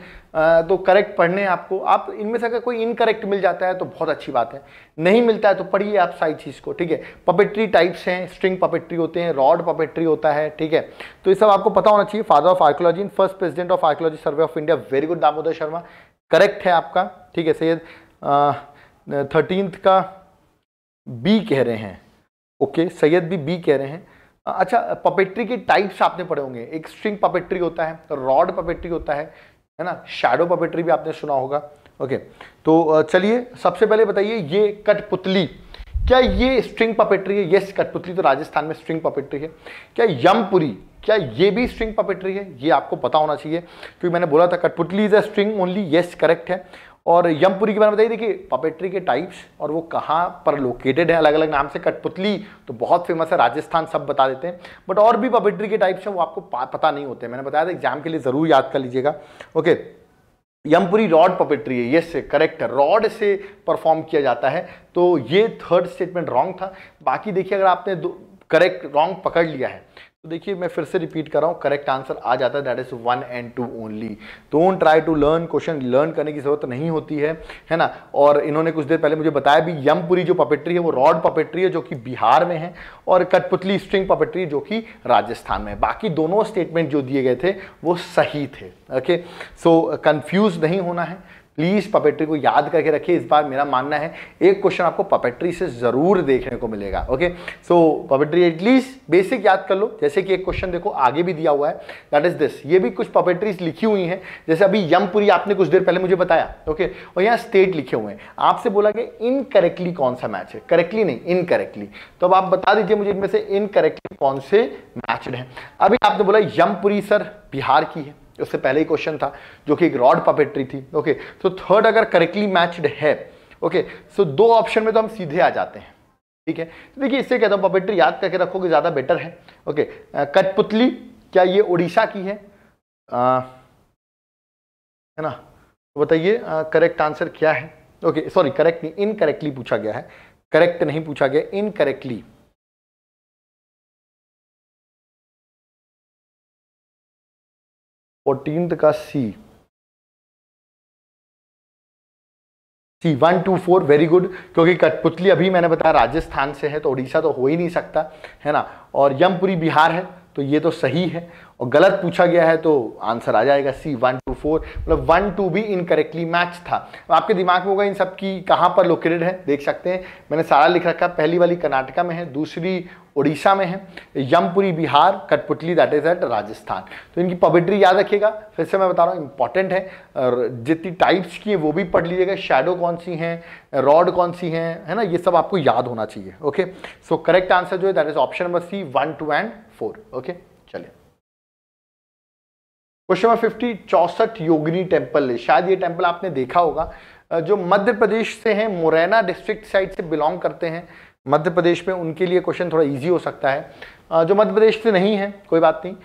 S2: तो करेक्ट पढ़ने हैं आपको आप इनमें से अगर कोई इनकरेक्ट मिल जाता है तो बहुत अच्छी बात है नहीं मिलता है तो पढ़िए आप सारी चीज़ को ठीक है पपेट्री टाइप्स हैं स्ट्रिंग पपेट्री होते हैं रॉड पपेट्री होता है ठीक है तो ये सब आपको पता होना चाहिए father of archaeology first president of archaeology survey of India very good Damodar Sharma correct है आपका ठीक है सैयद थर्टीनथ का बी कह रहे हैं ओके सैयद भी बी कह रहे हैं अच्छा पपेट्री के टाइप्स आपने पढ़े होंगे एक स्ट्रिंग पपेट्री होता है रॉड तो पपेट्री होता है है ना शेडो पपेट्री भी आपने सुना होगा ओके तो चलिए सबसे पहले बताइए ये कठपुतली क्या ये स्ट्रिंग पपेट्री है यस कठपुतली तो राजस्थान में स्ट्रिंग पपेट्री है क्या यमपुरी क्या ये भी स्ट्रिंग पपेट्री है ये आपको पता होना चाहिए क्योंकि मैंने बोला था kathputli is a string only yes correct है और यमपुरी के बारे में बताइए देखिए पपेट्री के टाइप्स और वो कहाँ पर लोकेटेड है अलग अलग नाम से कटपुतली तो बहुत फेमस है राजस्थान सब बता देते हैं बट और भी पपेट्री के टाइप्स हैं वो आपको पता नहीं होते मैंने बताया था एग्जाम के लिए ज़रूर याद कर लीजिएगा ओके यमपुरी रॉड पपेट्री है यस करेक्ट रॉड से परफॉर्म किया जाता है तो ये थर्ड स्टेटमेंट रॉन्ग था बाकी देखिए अगर आपने करेक्ट रॉन्ग पकड़ लिया है तो देखिए मैं फिर से रिपीट कर रहा हूँ करेक्ट आंसर आ जाता है that is one and two only don't try to learn question learn करने की जरूरत नहीं होती है है ना और इन्होंने कुछ देर पहले मुझे बताया भी यमपुरी जो पपेट्री है वो रॉड पपेट्री है जो कि बिहार में है और कठपुतली स्ट्रिंग पपेट्री जो कि राजस्थान में है बाकी दोनों स्टेटमेंट जो दिए गए थे वो सही थे ओके सो कन्फ्यूज नहीं होना है प्लीज़ पपेट्री को याद करके रखिए इस बार मेरा मानना है एक क्वेश्चन आपको पपेट्री से ज़रूर देखने को मिलेगा okay so puppetry at least basic याद कर लो जैसे कि एक क्वेश्चन देखो आगे भी दिया हुआ है दैट इज दिस ये भी कुछ पपेट्रीज लिखी हुई हैं जैसे अभी यमपुरी आपने कुछ देर पहले मुझे बताया ओके और यहाँ स्टेट लिखे हुए हैं आपसे बोला गया इनकरेक्टली कौन सा मैच है करेक्टली नहीं इनकरेक्टली तो अब आप बता दीजिए मुझे इनमें से इनकरेक्टली कौन से मैच हैं अभी आपने बोला यमपुरी सर बिहार की है उससे पहले ही क्वेश्चन था जो कि एक रॉड पपेट्री थी ओके तो थर्ड अगर करेक्टली मैच्ड है ओके सो दो ऑप्शन में तो हम सीधे आ जाते हैं ठीक है तो देखिए इससे कहता हूँ पपेट्री याद करके रखोगे ज़्यादा बेटर है ओके कठपुतली क्या ये उड़ीसा की है आ, है ना तो बताइए
S1: करेक्ट आंसर क्या है ओके सॉरी करेक्ट नहीं इनकरेक्टली पूछा गया है करेक्ट नहीं पूछा गया इनकरेक्टली फोर्टीन का C C one two four very good क्योंकि कठपुतली अभी मैंने बताया राजस्थान
S2: से है तो उड़ीसा तो हो ही नहीं सकता है ना और यमपुरी बिहार है तो ये तो सही है और गलत पूछा गया है तो आंसर आ जाएगा सी वन टू फोर मतलब वन टू भी इनकरेक्टली मैच था आपके दिमाग में होगा इन सब की कहाँ पर लोकेटेड है देख सकते हैं मैंने सारा लिख रखा पहली वाली कर्नाटका में है दूसरी उड़ीसा में है यमपुरी बिहार कठपुतली दैट इज एट राजस्थान तो इनकी पवेट्री याद रखिएगा फिर से मैं बता रहा हूँ इंपॉर्टेंट है और जितनी टाइप्स की है वो भी पढ़ लीजिएगा शेडो कौन सी हैं रॉड कौन सी हैं है ना ये सब आपको याद होना चाहिए ओके सो करेक्ट आंसर जो है that is option number C one two and four okay चलिए question number fifty Chausath Yogini temple शायद ये टेम्पल आपने देखा होगा जो मध्य प्रदेश से हैं मुरैना डिस्ट्रिक्ट साइड से बिलोंग करते हैं मध्य प्रदेश में उनके लिए क्वेश्चन थोड़ा ईजी हो सकता है जो मध्य प्रदेश से नहीं है कोई बात नहीं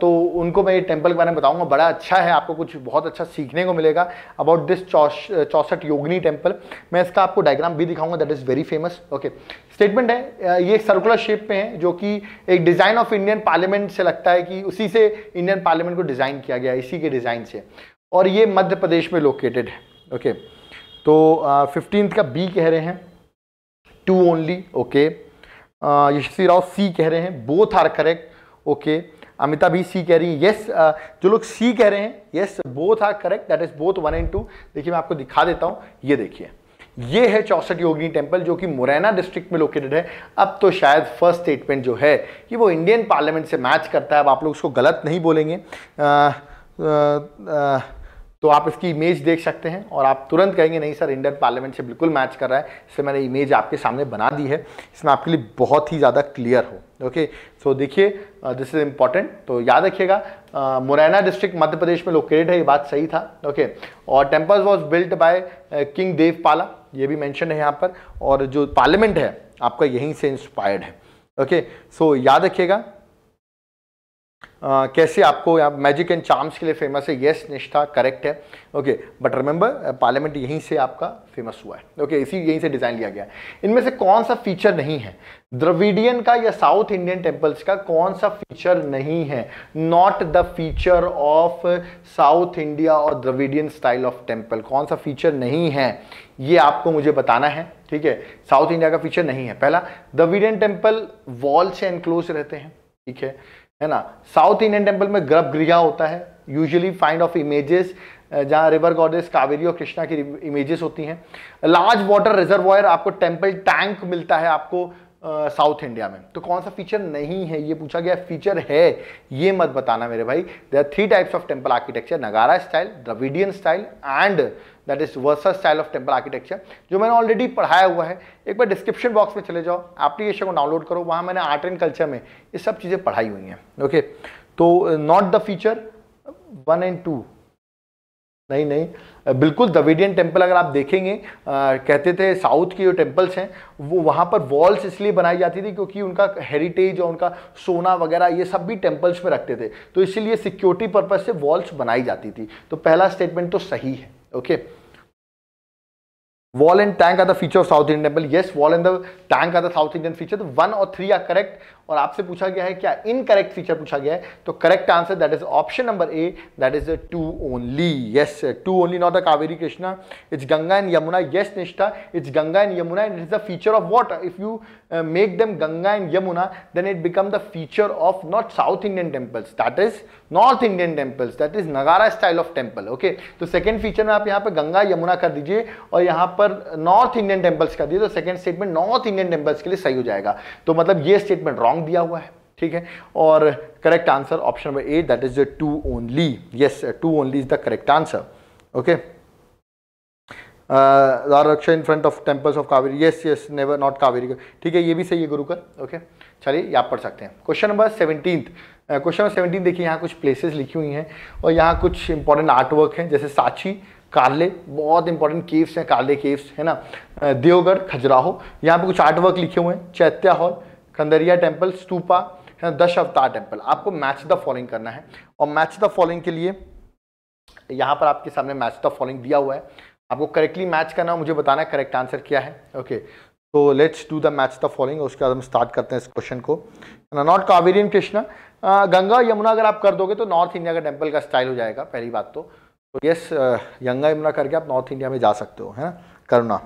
S2: तो उनको मैं ये टेम्पल के बारे में बताऊंगा बड़ा अच्छा है आपको कुछ बहुत अच्छा सीखने को मिलेगा अबाउट दिस चौसठ योगिनी टेम्पल मैं इसका आपको डायग्राम भी दिखाऊंगा that is very famous okay statement है ये सर्कुलर शेप में है जो कि एक डिज़ाइन ऑफ इंडियन पार्लियामेंट से लगता है कि उसी से इंडियन पार्लियामेंट को डिज़ाइन किया गया इसी के डिज़ाइन से और ये मध्य प्रदेश में लोकेटेड है ओके तो फिफ्टींथ का बी कह रहे हैं two only okay Yashasvi Rao C कह रहे हैं both are correct okay Amita भी सी कह रही है यस uh, जो लोग सी कह रहे हैं yes both are correct that is both one and two देखिए मैं आपको दिखा देता हूँ ये देखिए ये है चौसठ योगिनी टेम्पल जो कि मुरैना डिस्ट्रिक्ट में लोकेटेड है अब तो शायद फर्स्ट स्टेटमेंट जो है कि वो इंडियन पार्लियामेंट से मैच करता है अब आप लोग उसको गलत नहीं बोलेंगे आ, आ, आ, तो आप इसकी इमेज देख सकते हैं और आप तुरंत कहेंगे नहीं सर इंडियन पार्लियामेंट से बिल्कुल मैच कर रहा है इससे मैंने इमेज आपके सामने बना दी है इसमें आपके लिए बहुत ही ज़्यादा क्लियर हो ओके सो देखिए दिस इज़ इम्पॉर्टेंट तो याद रखिएगा uh, मुरैना डिस्ट्रिक्ट मध्य प्रदेश में लोकेटेड है ये बात सही था ओके okay. और temple was built by king Pala ये भी मैंशन है यहाँ पर और जो पार्लियामेंट है आपका यहीं से इंस्पायर्ड है ओके okay. सो so, याद रखिएगा कैसे आपको यहाँ मैजिक एंड चार्म्स के लिए फेमस है येस निष्ठा करेक्ट है ओके बट रिमेंबर पार्लियामेंट यहीं से आपका फेमस हुआ है ओके okay, इसी यहीं से डिज़ाइन लिया गया है इनमें से कौन सा फीचर नहीं है द्रविडियन का या साउथ इंडियन टेम्पल्स का कौन सा फीचर नहीं है not the feature of south India और द्रविडियन स्टाइल ऑफ टेम्पल कौन सा फीचर नहीं है ये आपको मुझे बताना है ठीक है साउथ इंडिया का फीचर नहीं है पहला द्रविडियन टेम्पल वॉल से एनक्लोज रहते हैं ठीक है है ना साउथ इंडियन टेम्पल में गर्भ गृह होता है यूजली फाइंड ऑफ इमेजेस जहाँ रिवर गॉडेस कावेरी और कृष्णा की इमेजेस होती हैं लार्ज वाटर रिजर्वॉयर आपको टेम्पल टैंक मिलता है आपको साउथ इंडिया में तो कौन सा फीचर नहीं है ये पूछा गया फीचर है ये मत बताना मेरे भाई there three types of temple architecture Nagara style Dravidian style and that is वर्सा स्टाइल ऑफ टेम्पल आर्किटेक्चर जो मैंने ऑलरेडी पढ़ाया हुआ है एक बार डिस्क्रिप्शन बॉक्स में चले जाओ एप्लीकेशन को डाउनलोड करो वहाँ मैंने आर्ट एंड कल्चर में ये सब चीज़ें पढ़ाई हुई हैं ओके तो not the feature one and two नहीं नहीं uh, बिल्कुल दवेडियन टेम्पल अगर आप देखेंगे आ, uh, कहते थे साउथ के जो टेम्पल्स हैं वो वहाँ पर वॉल्स इसलिए बनाई जाती थी क्योंकि उनका हेरिटेज और उनका सोना वगैरह ये सब भी टेम्पल्स में रखते थे तो इसीलिए सिक्योरिटी पर्पज से वॉल्स बनाई जाती थी तो पहला स्टेटमेंट तो सही है okay wall and tank are the feature of south indian temple yes wall and the tank are the south indian feature the one or three are correct और आपसे पूछा गया है क्या इनकरेक्ट फीचर पूछा गया है तो correct answer that is option number A that is two only yes two only not a Kaveri Krishna it's Ganga and Yamuna yes Nishtha it's Ganga and Yamuna and it is the feature of what if you make them Ganga and Yamuna then it become the feature of not south Indian temples that is north Indian temples that is Nagara style of temple okay तो second feature में आप यहाँ पर गंगा यमुना कर दीजिए और यहाँ पर नॉर्थ इंडियन टेम्पल्स कर दीजिए तो second statement north Indian temples के लिए सही हो जाएगा तो मतलब ये स्टेटमेंट रॉन्ग अमाउंट दिया हुआ है ठीक है और correct answer option number A that is two only yes two only is the correct answer okay Raksha in front of temples of Kaveri yes yes never not Kaveri ठीक है ये भी सही है गुरु गुरुकर ओके चलिए ये आप पढ़ सकते हैं question number seventeen question number seventeen देखिए यहाँ कुछ प्लेसेस लिखी हुई हैं और यहाँ कुछ इंपॉर्टेंट आर्ट वर्क हैं जैसे साची कार्ले बहुत इंपॉर्टेंट केव्स हैं कार्ले केव्स है ना uh, देवगढ़ खजुराहो यहाँ पे कुछ आर्ट वर्क लिखे हुए हैं chaitya hall Kandariya temple stupa है ना दश अवतार टेम्पल आपको मैच द फॉलोइंग करना है और मैच द फॉलोइंग के लिए यहाँ पर आपके सामने मैच द फॉलोइंग दिया हुआ है आपको करेक्टली मैच करना मुझे बताना करेक्ट आंसर क्या है ओके तो let's do the match the following उसके बाद हम स्टार्ट करते हैं इस क्वेश्चन को नॉट कावेरियन कृष्णा गंगा यमुना अगर आप कर दोगे तो नॉर्थ इंडिया का टेम्पल का स्टाइल हो जाएगा पहली बात तो तो यस गंगा यमुना करके आप नॉर्थ इंडिया में जा सकते हो है ना करुणा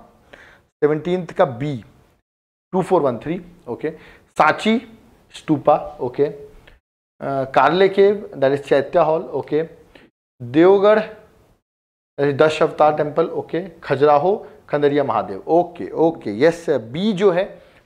S2: सेवनटीन का B two four one three okay Sanchi stupa okay Karle cave that is chaitya hall okay Deogarh Dash Avatar temple okay Khajuraho Kandariya Mahadev okay okay yes B जो है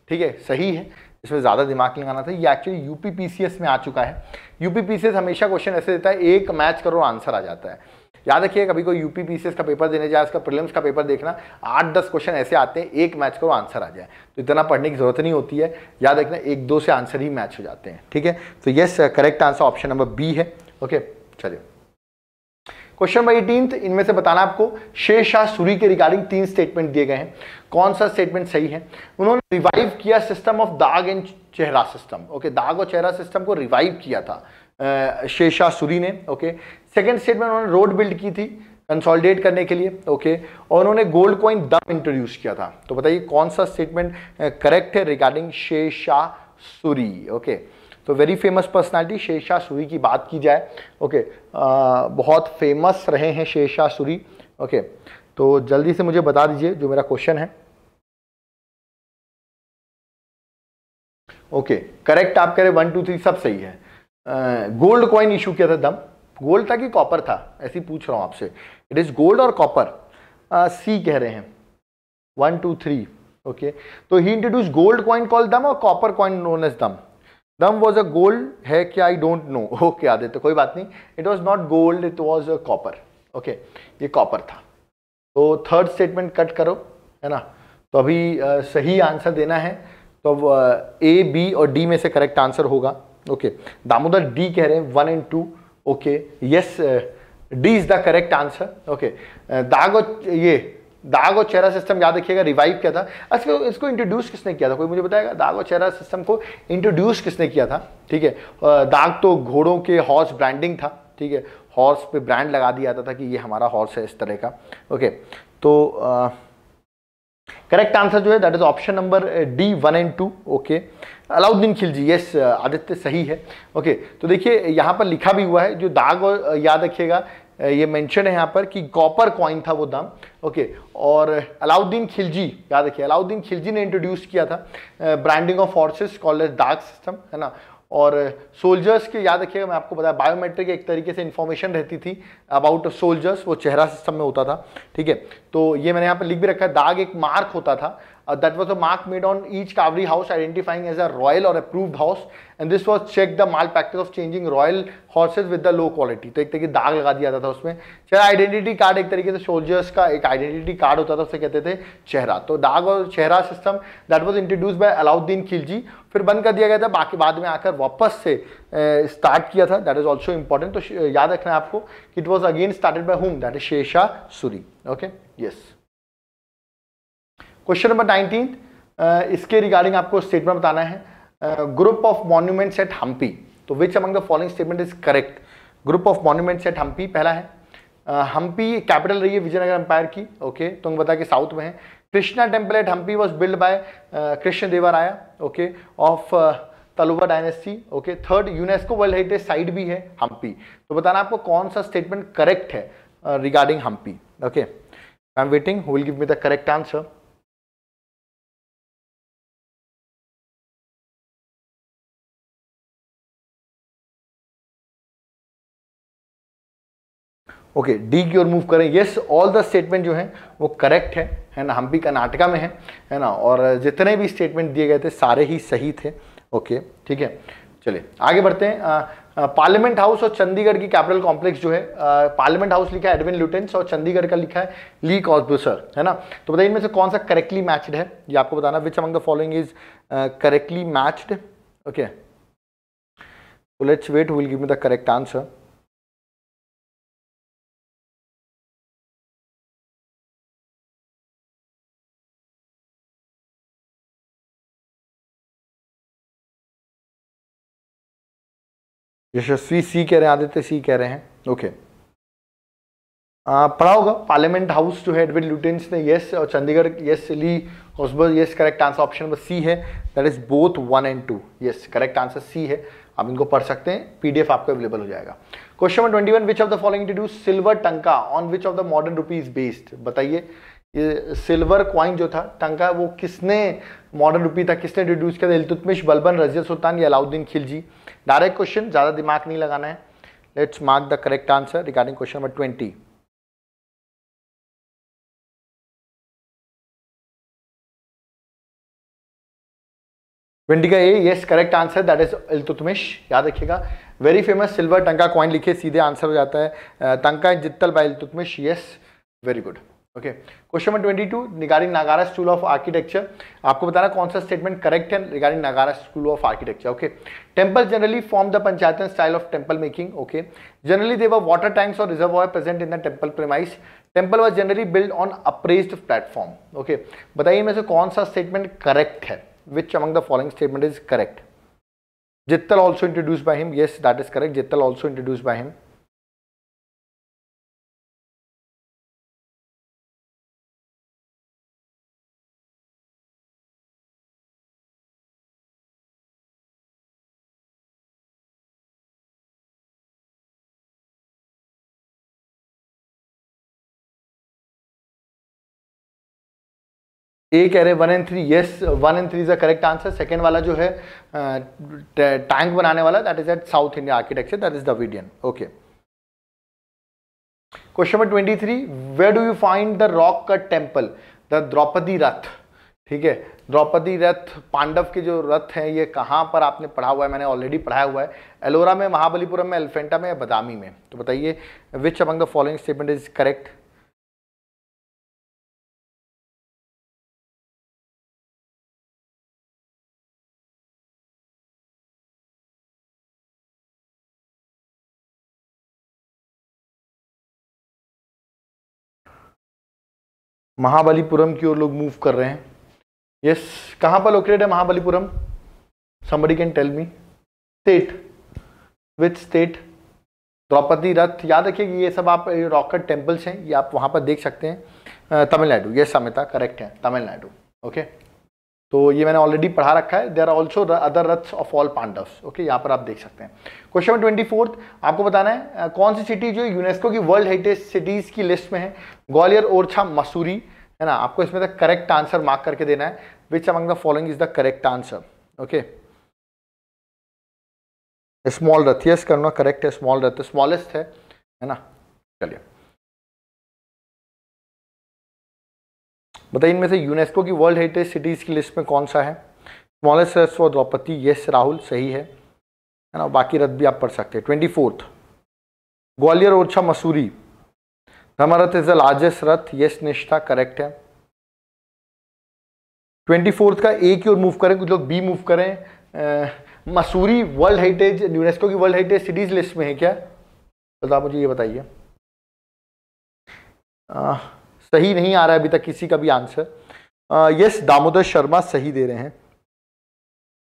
S2: ठीक है सही है इसमें ज़्यादा दिमाग लगाना था ये एक्चुअली यूपी एस में आ चुका है यूपी एस हमेशा क्वेश्चन ऐसे देता है एक मैच करो आंसर आ जाता है याद रखिए कभी कोई यूपी पीसीएस का पेपर देने जाए उसका प्रिलिम्स का पेपर देखना आठ दस क्वेश्चन ऐसे आते हैं एक मैच को आंसर आ जाए तो इतना पढ़ने की जरूरत नहीं होती है याद रखना एक दो से आंसर ही मैच हो जाते हैं ठीक है तो yes correct answer option number B है ओके चलिए क्वेश्चन नंबर एटीन इनमें से बताना आपको शेर शाह सूरी के रिगार्डिंग तीन स्टेटमेंट दिए गए हैं कौन सा स्टेटमेंट सही है उन्होंने रिवाइव किया system of dagh and chehra system okay dagh और चेहरा सिस्टम को रिवाइव किया था शेर शाह सूरी ने ओके सेकेंड स्टेट में उन्होंने रोड बिल्ड की थी कंसोलिडेट करने के लिए ओके okay? और उन्होंने गोल्ड कॉइन दम इंट्रोड्यूस किया था तो बताइए कौन सा स्टेटमेंट करेक्ट है रिगार्डिंग शेषा सूरी ओके okay? तो वेरी फेमस पर्सनालिटी शेषा सूरी की बात की जाए ओके okay? बहुत फेमस रहे हैं शेषा सूरी ओके
S1: तो जल्दी से मुझे बता दीजिए जो मेरा क्वेश्चन है ओके करेक्ट आप कह रहे वन टू थ्री सब सही है गोल्ड
S2: कॉइन इशू किया था दम गोल्ड था कि कॉपर था ऐसी पूछ रहा हूँ आपसे इट इज़ गोल्ड और कॉपर सी कह रहे हैं वन टू थ्री ओके तो he introduce gold coin call dam और कॉपर कॉइन नोन एज दम दम वॉज अ गोल्ड है क्या आई डोंट नो ओके देते कोई बात नहीं it was not gold it was a copper okay ये कॉपर था तो थर्ड स्टेटमेंट कट करो है ना तो अभी आ, सही आंसर देना है तो ए बी और डी में से करेक्ट आंसर होगा ओके दामोदर डी कह रहे हैं one and two okay yes D is the correct answer okay okay uh, dago दाग और चेहरा सिस्टम याद रखिएगा रिवाइव किया था अच्छा इसको इंट्रोड्यूस किसने किया था कोई मुझे बताएगा दाग और चेहरा सिस्टम को इंट्रोड्यूस किसने किया था ठीक है दाग तो घोड़ों के हॉर्स ब्रांडिंग था ठीक है हॉर्स पे ब्रांड लगा दिया जाता था कि ये हमारा हॉर्स है इस तरह का ओके तो करेक्ट आंसर जो है that is option number D one and two okay Alauddin Khilji yes uh, Aditya सही है ओके तो देखिए यहाँ पर लिखा भी हुआ है जो दाग और uh, याद रखिएगा uh, ये मेंशन है यहाँ पर कि कॉपर कॉइन था वो दाम ओके और अलाउद्दीन खिलजी याद रखिए अलाउद्दीन खिलजी ने इंट्रोड्यूस किया था branding of horses called dagh system है ना और सोल्जर्स के याद रखिएगा मैं आपको बताया बायोमेट्रिक एक तरीके से इन्फॉर्मेशन रहती थी अबाउट सोल्जर्स वो चेहरा सिस्टम में होता था ठीक है तो ये मैंने यहाँ पर लिख भी रखा है दाग एक मार्क होता था Uh, that was a mark made on each Kavri house identifying as a royal or approved house and this was checked the malpractice of changing royal horses with the low quality तो एक तरीके दाग लगा दिया जाता था उसमें चेहरा आइडेंटिटी कार्ड एक तरीके से सोल्जर्स का एक आइडेंटिटी कार्ड होता था उसे कहते थे चेहरा तो दाग और चेहरा system that was introduce by Alauddin Khilji फिर बंद कर दिया गया था बाकी बाद में आकर वापस से स्टार्ट किया था दैट इज ऑल्सो इंपॉर्टेंट तो याद रखना है आपको it was again started by him that is शेषा Suri okay yes question number nineteen इसके रिगार्डिंग आपको स्टेटमेंट बताना है group of monuments at Hampi तो which among the following statement is correct group of monuments at Hampi पहला है हम्पी uh, कैपिटल रही है विजयनगर एम्पायर की ओके तो बता कि साउथ में है Krishna temple at Hampi was build by Krishna Devaraya okay of Tuluva dynasty okay third UNESCO world heritage site भी है हम्पी तो बताना आपको कौन सा स्टेटमेंट करेक्ट है regarding Hampi okay
S3: I am waiting who will give me the correct answer okay D की ओर मूव करें येस ऑल द स्टेटमेंट जो
S2: है वो करेक्ट है है ना हम भी कर्नाटका में हैं है ना और जितने भी स्टेटमेंट दिए गए थे सारे ही सही थे ओके ठीक है चलिए आगे बढ़ते हैं पार्लियामेंट हाउस और चंडीगढ़ की कैपिटल कॉम्प्लेक्स जो है पार्लियामेंट हाउस लिखा है एडविन लुटेंस और चंडीगढ़ का लिखा है ली कॉस्बूसर है ना तो बताइए इनमें से कौन सा करेक्टली मैच्ड है ये आपको बताना which among the following is
S1: correctly matched okay let's wait will give me the correct answer Yashasvi C कह रहे हैं आदित्य सी कह रहे हैं ओके पढ़ा होगा पार्लियामेंट हाउस जो
S2: है एडविन लुटेंस ने यस और चंडीगढ़ यस से ली हॉस्बल yes correct answer option number C है that is both one and two yes correct answer C है आप इनको पढ़ सकते हैं पीडीएफ आपको अवेलेबल हो जाएगा question number twenty one which of the following introduce silver tanka on which of the modern rupees based बताइए ये सिल्वर क्वाइन जो था टंका वो किसने मॉडर्न रुपी था किसने इंट्रोड्यूस किया था इलतुतमिश बलबन रजिया सुल्तान या अलाउद्दीन खिलजी डायरेक्ट क्वेश्चन ज़्यादा दिमाग नहीं लगाना है
S3: let's mark the correct answer regarding question number twenty
S1: twenty का A yes correct answer that is Iltutmish याद रखिएगा very famous silver
S2: tanka coin लिखिए सीधे आंसर हो जाता है tanka jital by Iltutmish yes very good okay question number twenty two regarding Nagara school of architecture आपको बताना कौन सा स्टेटमेंट करेक्ट है regarding Nagara school of architecture okay temple generally form the panchayat style of temple making okay generally they were water tanks और reserve present in the temple premise temple was generally build on upraise platform okay बताइए मैं से कौन सा statement correct है which among the
S1: following statement is correct Jittal also introduce by him yes that is correct Jittal also introduce by him
S3: ए कह रहे one and three yes one and three is the correct answer
S2: second वाला जो है tank बनाने वाला that is at south India architecture that is Dravidian okay question number twenty three where do you find the rock cut temple the Draupadi Rath ठीक है द्रौपदी रथ पांडव के जो रथ हैं ये कहाँ पर आपने पढ़ा हुआ है मैंने ऑलरेडी पढ़ाया हुआ है एलोरा में महाबलीपुरम में एल्फेंटा
S3: में या बदामी में तो बताइए which among the following statement is correct Mahabalipuram की ओर लोग मूव कर रहे हैं यस yes, कहाँ पर लोकेटेड है Mahabalipuram
S2: somebody can tell me state with state Draupadi Rath याद रखिए ये सब आप रॉकेट टेम्पल्स हैं ये आप वहाँ पर देख सकते हैं तमिलनाडु यस समिता करेक्ट है तमिलनाडु ओके okay? तो ये मैंने ऑलरेडी पढ़ा रखा है there are also other raths of all Pandavs okay यहाँ पर आप देख सकते हैं क्वेश्चन नंबर ट्वेंटी फोर्थ आपको बताना है कौन सी सिटी जो यूनेस्को की वर्ल्ड हेरिटेज सिटीज़ की लिस्ट में है ग्वालियर ओरछा मसूरी है ना आपको इसमें तक करेक्ट आंसर मार्क करके देना है which among the following is the correct answer
S1: okay small rath yes करना करेक्ट है स्मॉल रथ स्मॉलेस्ट है है ना चलिए बताइए इनमें से यूनेस्को की वर्ल्ड हेरिटेज सिटीज़ की लिस्ट में कौन सा है smallest
S2: for Draupadi yes Rahul सही है है ना बाकी रद्द भी आप पढ़ सकते हैं ट्वेंटी फोर्थ
S1: ग्वालियर ओरछा मसूरी धमारथ is the largest rath yes Nishtha correct है ट्वेंटी फोर्थ का ए की ओर मूव करें कुछ लोग बी
S2: मूव करें आ, मसूरी वर्ल्ड हेरिटेज यूनेस्को की वर्ल्ड हेरिटेज सिटीज़ लिस्ट में है क्या तो आप मुझे ये बताइए सही नहीं आ रहा है अभी तक किसी का भी आंसर यस दामोदर शर्मा सही दे रहे हैं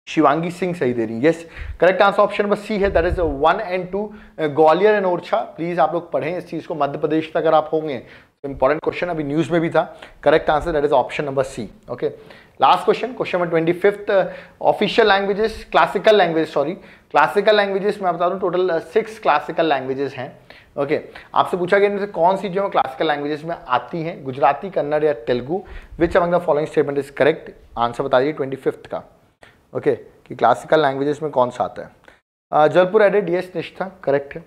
S2: शिवांगी सिंह सही दे रही है yes correct answer option number C है that is one and two Gwalior and Orchha please आप लोग पढ़ें इस चीज को मध्य प्रदेश तक अगर आप होंगे तो इंपॉर्टेंट क्वेश्चन अभी न्यूज में भी था correct answer that is option number C okay last question question number twenty fifth official languages classical language sorry classical languages मैं बता दूँ टोटल सिक्स क्लासिकल लैंग्वेजेस हैं ओके okay. आपसे पूछा गया इनमें कौन सी जो है क्लासिकल लैंग्वेजेस में आती हैं गुजराती कन्नड़ या Telugu which among the following statement is correct answer बता ट्वेंटी फिफ्थ का
S1: ओके okay. कि क्लासिकल लैंग्वेजेस में कौन सा आता है Jalpur added D S Nishtha correct है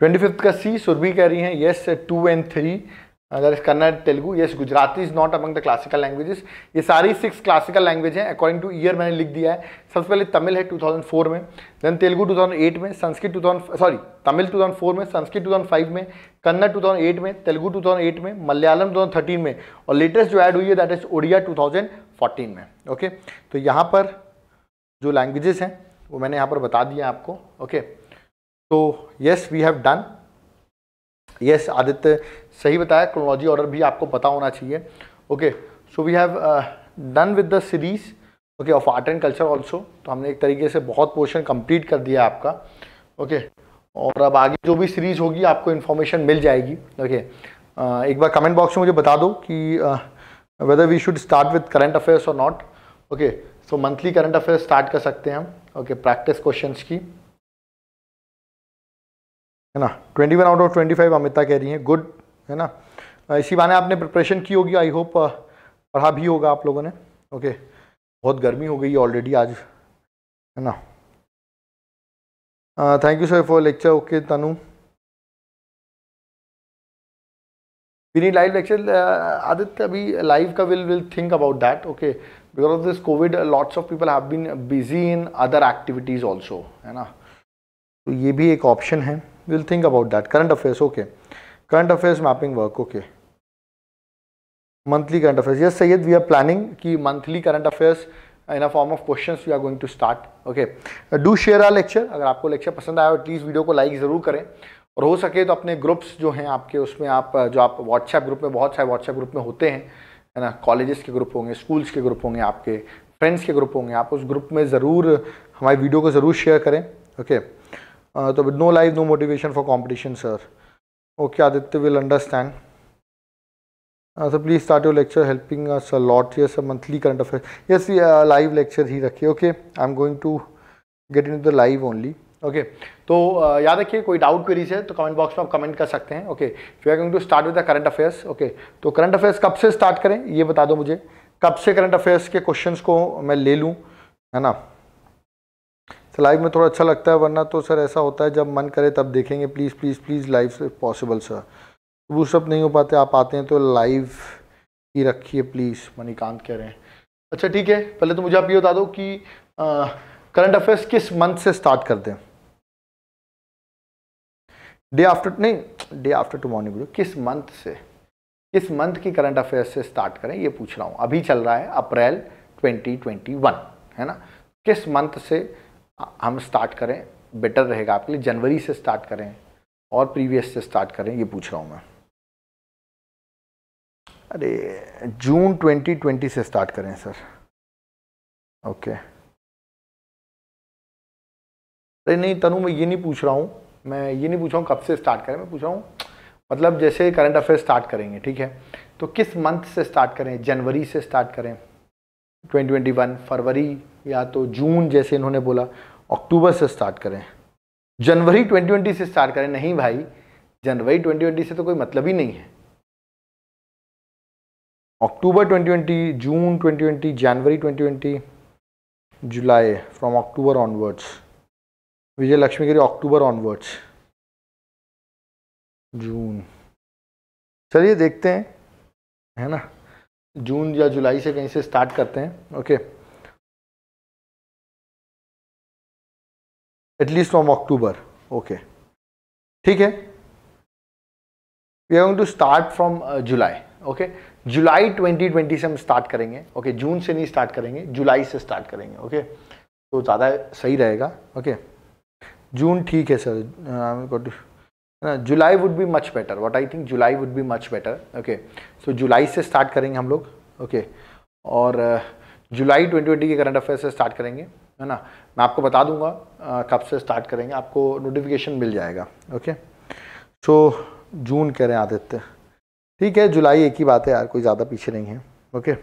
S3: ट्वेंटी फिफ्थ का सी सुरभि कह रही हैं yes two and three
S2: that is Kannada Telugu yes Gujarati is not among the classical languages ये सारी सिक्स क्लासिकल लैंग्वेज हैं अकॉर्डिंग टू ईयर मैंने लिख दिया है सबसे पहले तमिल है 2004 में देन तेलुगू 2008 में संस्कृत 2000 सॉरी तमिल 2004 में संस्कृत 2005 में कन्नड़ 2008 में तेलुगु 2008 में मलयालम 2013 में और लेटेस्ट जो ऐड हुई है दैट इज ओडिया 2014 में ओके okay? तो यहाँ पर जो लैंग्वेजेस हैं वो मैंने यहाँ पर बता दिया आपको ओके तो yes we have done yes Aditya सही बताया क्रोनोलॉजी ऑर्डर भी आपको पता होना चाहिए okay so we have done with the series okay of art and culture also तो हमने एक तरीके से बहुत पोर्शन कंप्लीट कर दिया आपका ओके okay. और अब आगे जो भी सीरीज़ होगी आपको इन्फॉर्मेशन मिल जाएगी ओके okay. uh, एक बार कमेंट बॉक्स में मुझे बता दो कि whether we should start with current affairs और not okay so monthly current affairs start कर सकते हैं हम ओके प्रैक्टिस क्वेश्चंस की है ना twenty one out of twenty five Amita कह रही हैं गुड है ना इसी बहाने आपने प्रिपरेशन की होगी आई होप पढ़ा भी होगा आप लोगों ने ओके
S1: बहुत गर्मी हो गई ऑलरेडी आज है ना thank you sir for lecture okay Tanu
S2: Vini live lecture Aditya अभी लाइव का will will think about that okay because of this covid lots of people have been busy in other activities also है ना तो ये भी एक ऑप्शन है will think about that current affairs okay current affairs mapping work okay monthly current affairs yes Syed we are planning की monthly current affairs in a form of question we are going to start okay do share our lecture अगर आपको lecture पसंद आया और please video को like ज़रूर करें और हो सके तो अपने ग्रुप्स जो हैं आपके उसमें आप जो आप व्हाट्सएप ग्रुप में बहुत सारे व्हाट्सएप ग्रुप में होते हैं है ना कॉलेजेस के ग्रुप होंगे स्कूल्स के ग्रुप होंगे आपके फ्रेंड्स के ग्रुप होंगे आप उस ग्रुप में ज़रूर हमारी वीडियो को ज़रूर शेयर करें ओके okay. Uh, तो with no life no motivation for competition sir okay Aditya will understand sir please start your lecture helping us lot yes monthly current affair yes live lecture ही रखिए okay I am going to get in the live only okay तो uh, याद रखिए कोई doubt queries है तो comment box में आप कमेंट कर सकते हैं okay we are going to start with the current affairs okay तो करंट अफेयर्स कब से स्टार्ट करें ये बता दो मुझे कब से करंट अफेयर्स के क्वेश्चन को मैं ले लूँ है ना तो लाइव में थोड़ा अच्छा लगता है वरना तो सर ऐसा होता है जब मन करे तब देखेंगे प्लीज़ प्लीज़ प्लीज़ लाइव से पॉसिबल सर वो सब नहीं हो पाते आप आते हैं तो लाइव ही रखिए प्लीज़ मणिकांत कह रहे हैं अच्छा ठीक है पहले तो मुझे आप ये बता दो कि करंट अफेयर्स किस मंथ से स्टार्ट कर दें डे आफ्टर नहीं डे आफ्टर टू मॉर्निंग बोलो किस मंथ से किस मंथ की करंट अफेयर्स से स्टार्ट करें ये पूछ रहा हूँ अभी चल रहा है अप्रैल 2021 है ना किस मंथ से हम स्टार्ट करें बेटर रहेगा आपके लिए जनवरी से स्टार्ट करें और प्रीवियस से स्टार्ट करें ये पूछ रहा हूँ मैं
S3: अरे जून 2020 से स्टार्ट करें सर ओके
S1: अरे नहीं तनु मैं ये नहीं पूछ रहा हूँ मैं ये नहीं पूछ रहा हूँ कब से स्टार्ट करें मैं पूछ रहा हूँ मतलब जैसे करंट अफेयर
S2: स्टार्ट करेंगे ठीक है तो किस मंथ से स्टार्ट करें जनवरी से स्टार्ट करें 2021 फरवरी या तो जून जैसे इन्होंने बोला अक्टूबर से स्टार्ट करें जनवरी 2020 से स्टार्ट करें नहीं भाई जनवरी 2020 से तो कोई मतलब ही नहीं है
S1: अक्टूबर 2020 जून 2020 जनवरी 2020 July from October onwards Vijay Lakshmi Giri October onwards June चलिए देखते हैं है ना जून या जुलाई से कहीं से स्टार्ट करते हैं okay okay. At least from
S3: October okay ठीक है we are going to start
S2: from July okay July 2020 से हम स्टार्ट करेंगे ओके okay, जून से नहीं स्टार्ट करेंगे जुलाई से स्टार्ट करेंगे ओके okay? तो ज़्यादा सही रहेगा ओके जून ठीक है sir July would be much better what I think July would be much better okay so July से स्टार्ट करेंगे हम लोग ओके okay? और जुलाई ट्वेंटी ट्वेंटी के करंट अफेयर से स्टार्ट करेंगे है ना मैं आपको बता दूंगा कब से स्टार्ट करेंगे आपको नोटिफिकेशन मिल जाएगा ओके सो जून कह रहे हैं आदित्य ठीक है जुलाई एक ही बात है यार कोई ज़्यादा पीछे नहीं है ओके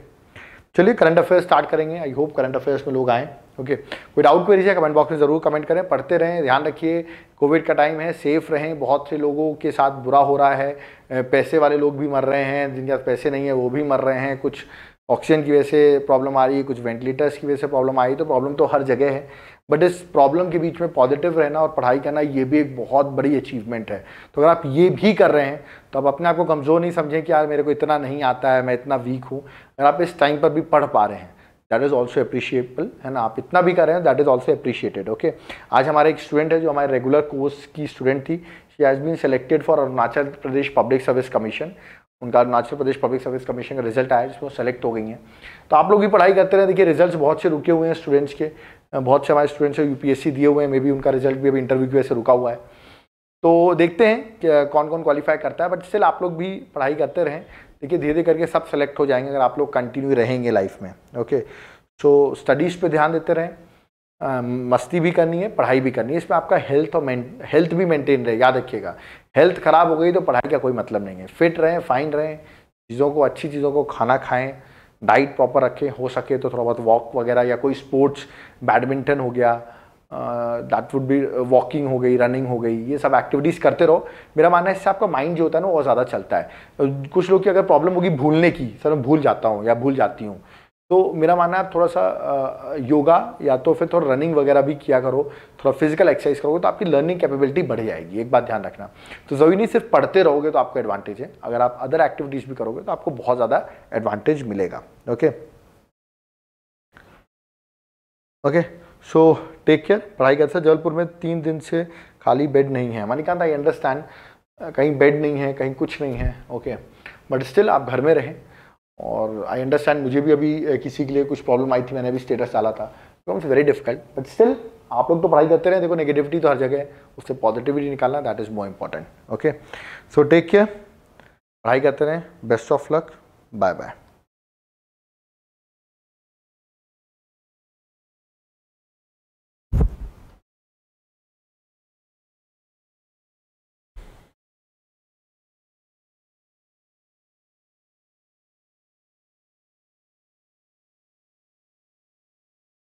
S2: चलिए करंट अफेयर्स स्टार्ट करेंगे आई होप करंट अफेयर्स में लोग आएँ ओके कोई डाउट क्वेरीज है कमेंट बॉक्स में ज़रूर कमेंट करें पढ़ते रहें ध्यान रखिए कोविड का टाइम है सेफ़ रहें बहुत से लोगों के साथ बुरा हो रहा है पैसे वाले लोग भी मर रहे हैं जिनके पास पैसे नहीं है वो भी मर रहे हैं कुछ ऑक्सीजन की वजह से प्रॉब्लम आ रही है कुछ वेंटिलेटर्स की वजह से प्रॉब्लम आ रही है तो प्रॉब्लम तो हर जगह है बट इस प्रॉब्लम के बीच में पॉजिटिव रहना और पढ़ाई करना ये भी एक बहुत बड़ी अचीवमेंट है तो अगर आप ये भी कर रहे हैं तो आप अपने आप को कमज़ोर नहीं समझें कि यार मेरे को इतना नहीं आता है मैं इतना वीक हूँ अगर आप इस टाइम पर भी पढ़ पा रहे हैं दैट इज़ ऑल्सो अप्रिशिएबल है ना आप इतना भी कर रहे हैं that is also appreciated okay आज हमारे एक स्टूडेंट है जो हमारे रेगुलर कोर्स की स्टूडेंट थी she has been selected for Arunachal Pradesh public service commission उनका Arunachal Pradesh public service commission का रिजल्ट आया जिसमें सेलेक्ट हो गई हैं तो आप लोग भी पढ़ाई करते रहें देखिए रिजल्ट्स बहुत से रुके हुए हैं स्टूडेंट्स के बहुत से हमारे स्टूडेंट्स यू पी दिए हुए हैं मे बी उनका रिजल्ट भी अभी इंटरव्यू की वजह से रुका हुआ है तो देखते हैं कि कौन कौन क्वालिफाई करता है बट स्टिल आप लोग भी पढ़ाई करते रहें देखिए धीरे धीरे करके सब सेलेक्ट हो जाएंगे अगर आप लोग कंटिन्यू रहेंगे लाइफ में ओके सो स्टडीज़ पे ध्यान देते रहें मस्ती भी करनी है पढ़ाई भी करनी है इसमें आपका हेल्थ और हेल्थ भी मेंटेन रहे याद रखिएगा हेल्थ ख़राब हो गई तो पढ़ाई का कोई मतलब नहीं है फिट रहें फाइन रहें चीज़ों को अच्छी चीज़ों को खाना खाएं डाइट प्रॉपर रखें हो सके तो थोड़ा बहुत वॉक वगैरह या कोई स्पोर्ट्स बैडमिंटन हो गया दैट वुड बी वॉकिंग हो गई रनिंग हो गई ये सब एक्टिविटीज़ करते रहो मेरा मानना है इससे आपका माइंड जो होता है ना वो ज़्यादा चलता है कुछ लोग की अगर प्रॉब्लम होगी भूलने की सर मैं भूल जाता हूँ या भूल जाती हूँ तो मेरा मानना है थोड़ा सा योगा या तो फिर थोड़ा रनिंग वगैरह भी किया करो थोड़ा फिजिकल एक्सरसाइज करोगे तो आपकी लर्निंग कैपेबिलिटी बढ़ जाएगी एक बात ध्यान रखना तो जरूरी नहीं सिर्फ पढ़ते रहोगे तो आपको एडवांटेज है अगर आप अदर एक्टिविटीज़ भी करोगे तो आपको बहुत ज़्यादा एडवांटेज मिलेगा okay okay so take care पढ़ाई कर जबलपुर में तीन दिन से खाली बेड नहीं है मणिकांत आई अंडरस्टैंड कहीं बेड नहीं है कहीं कुछ नहीं है ओके बट स्टिल आप घर में रहें और आई अंडरस्टैंड मुझे भी अभी किसी के लिए कुछ प्रॉब्लम आई थी मैंने भी स्टेटस डाला था it's very difficult but still आप लोग तो पढ़ाई करते रहे देखो नेगेटिविटी तो हर जगह है उससे पॉजिटिविटी निकालना that is more important okay so take care पढ़ाई
S3: करते रहें best of luck bye bye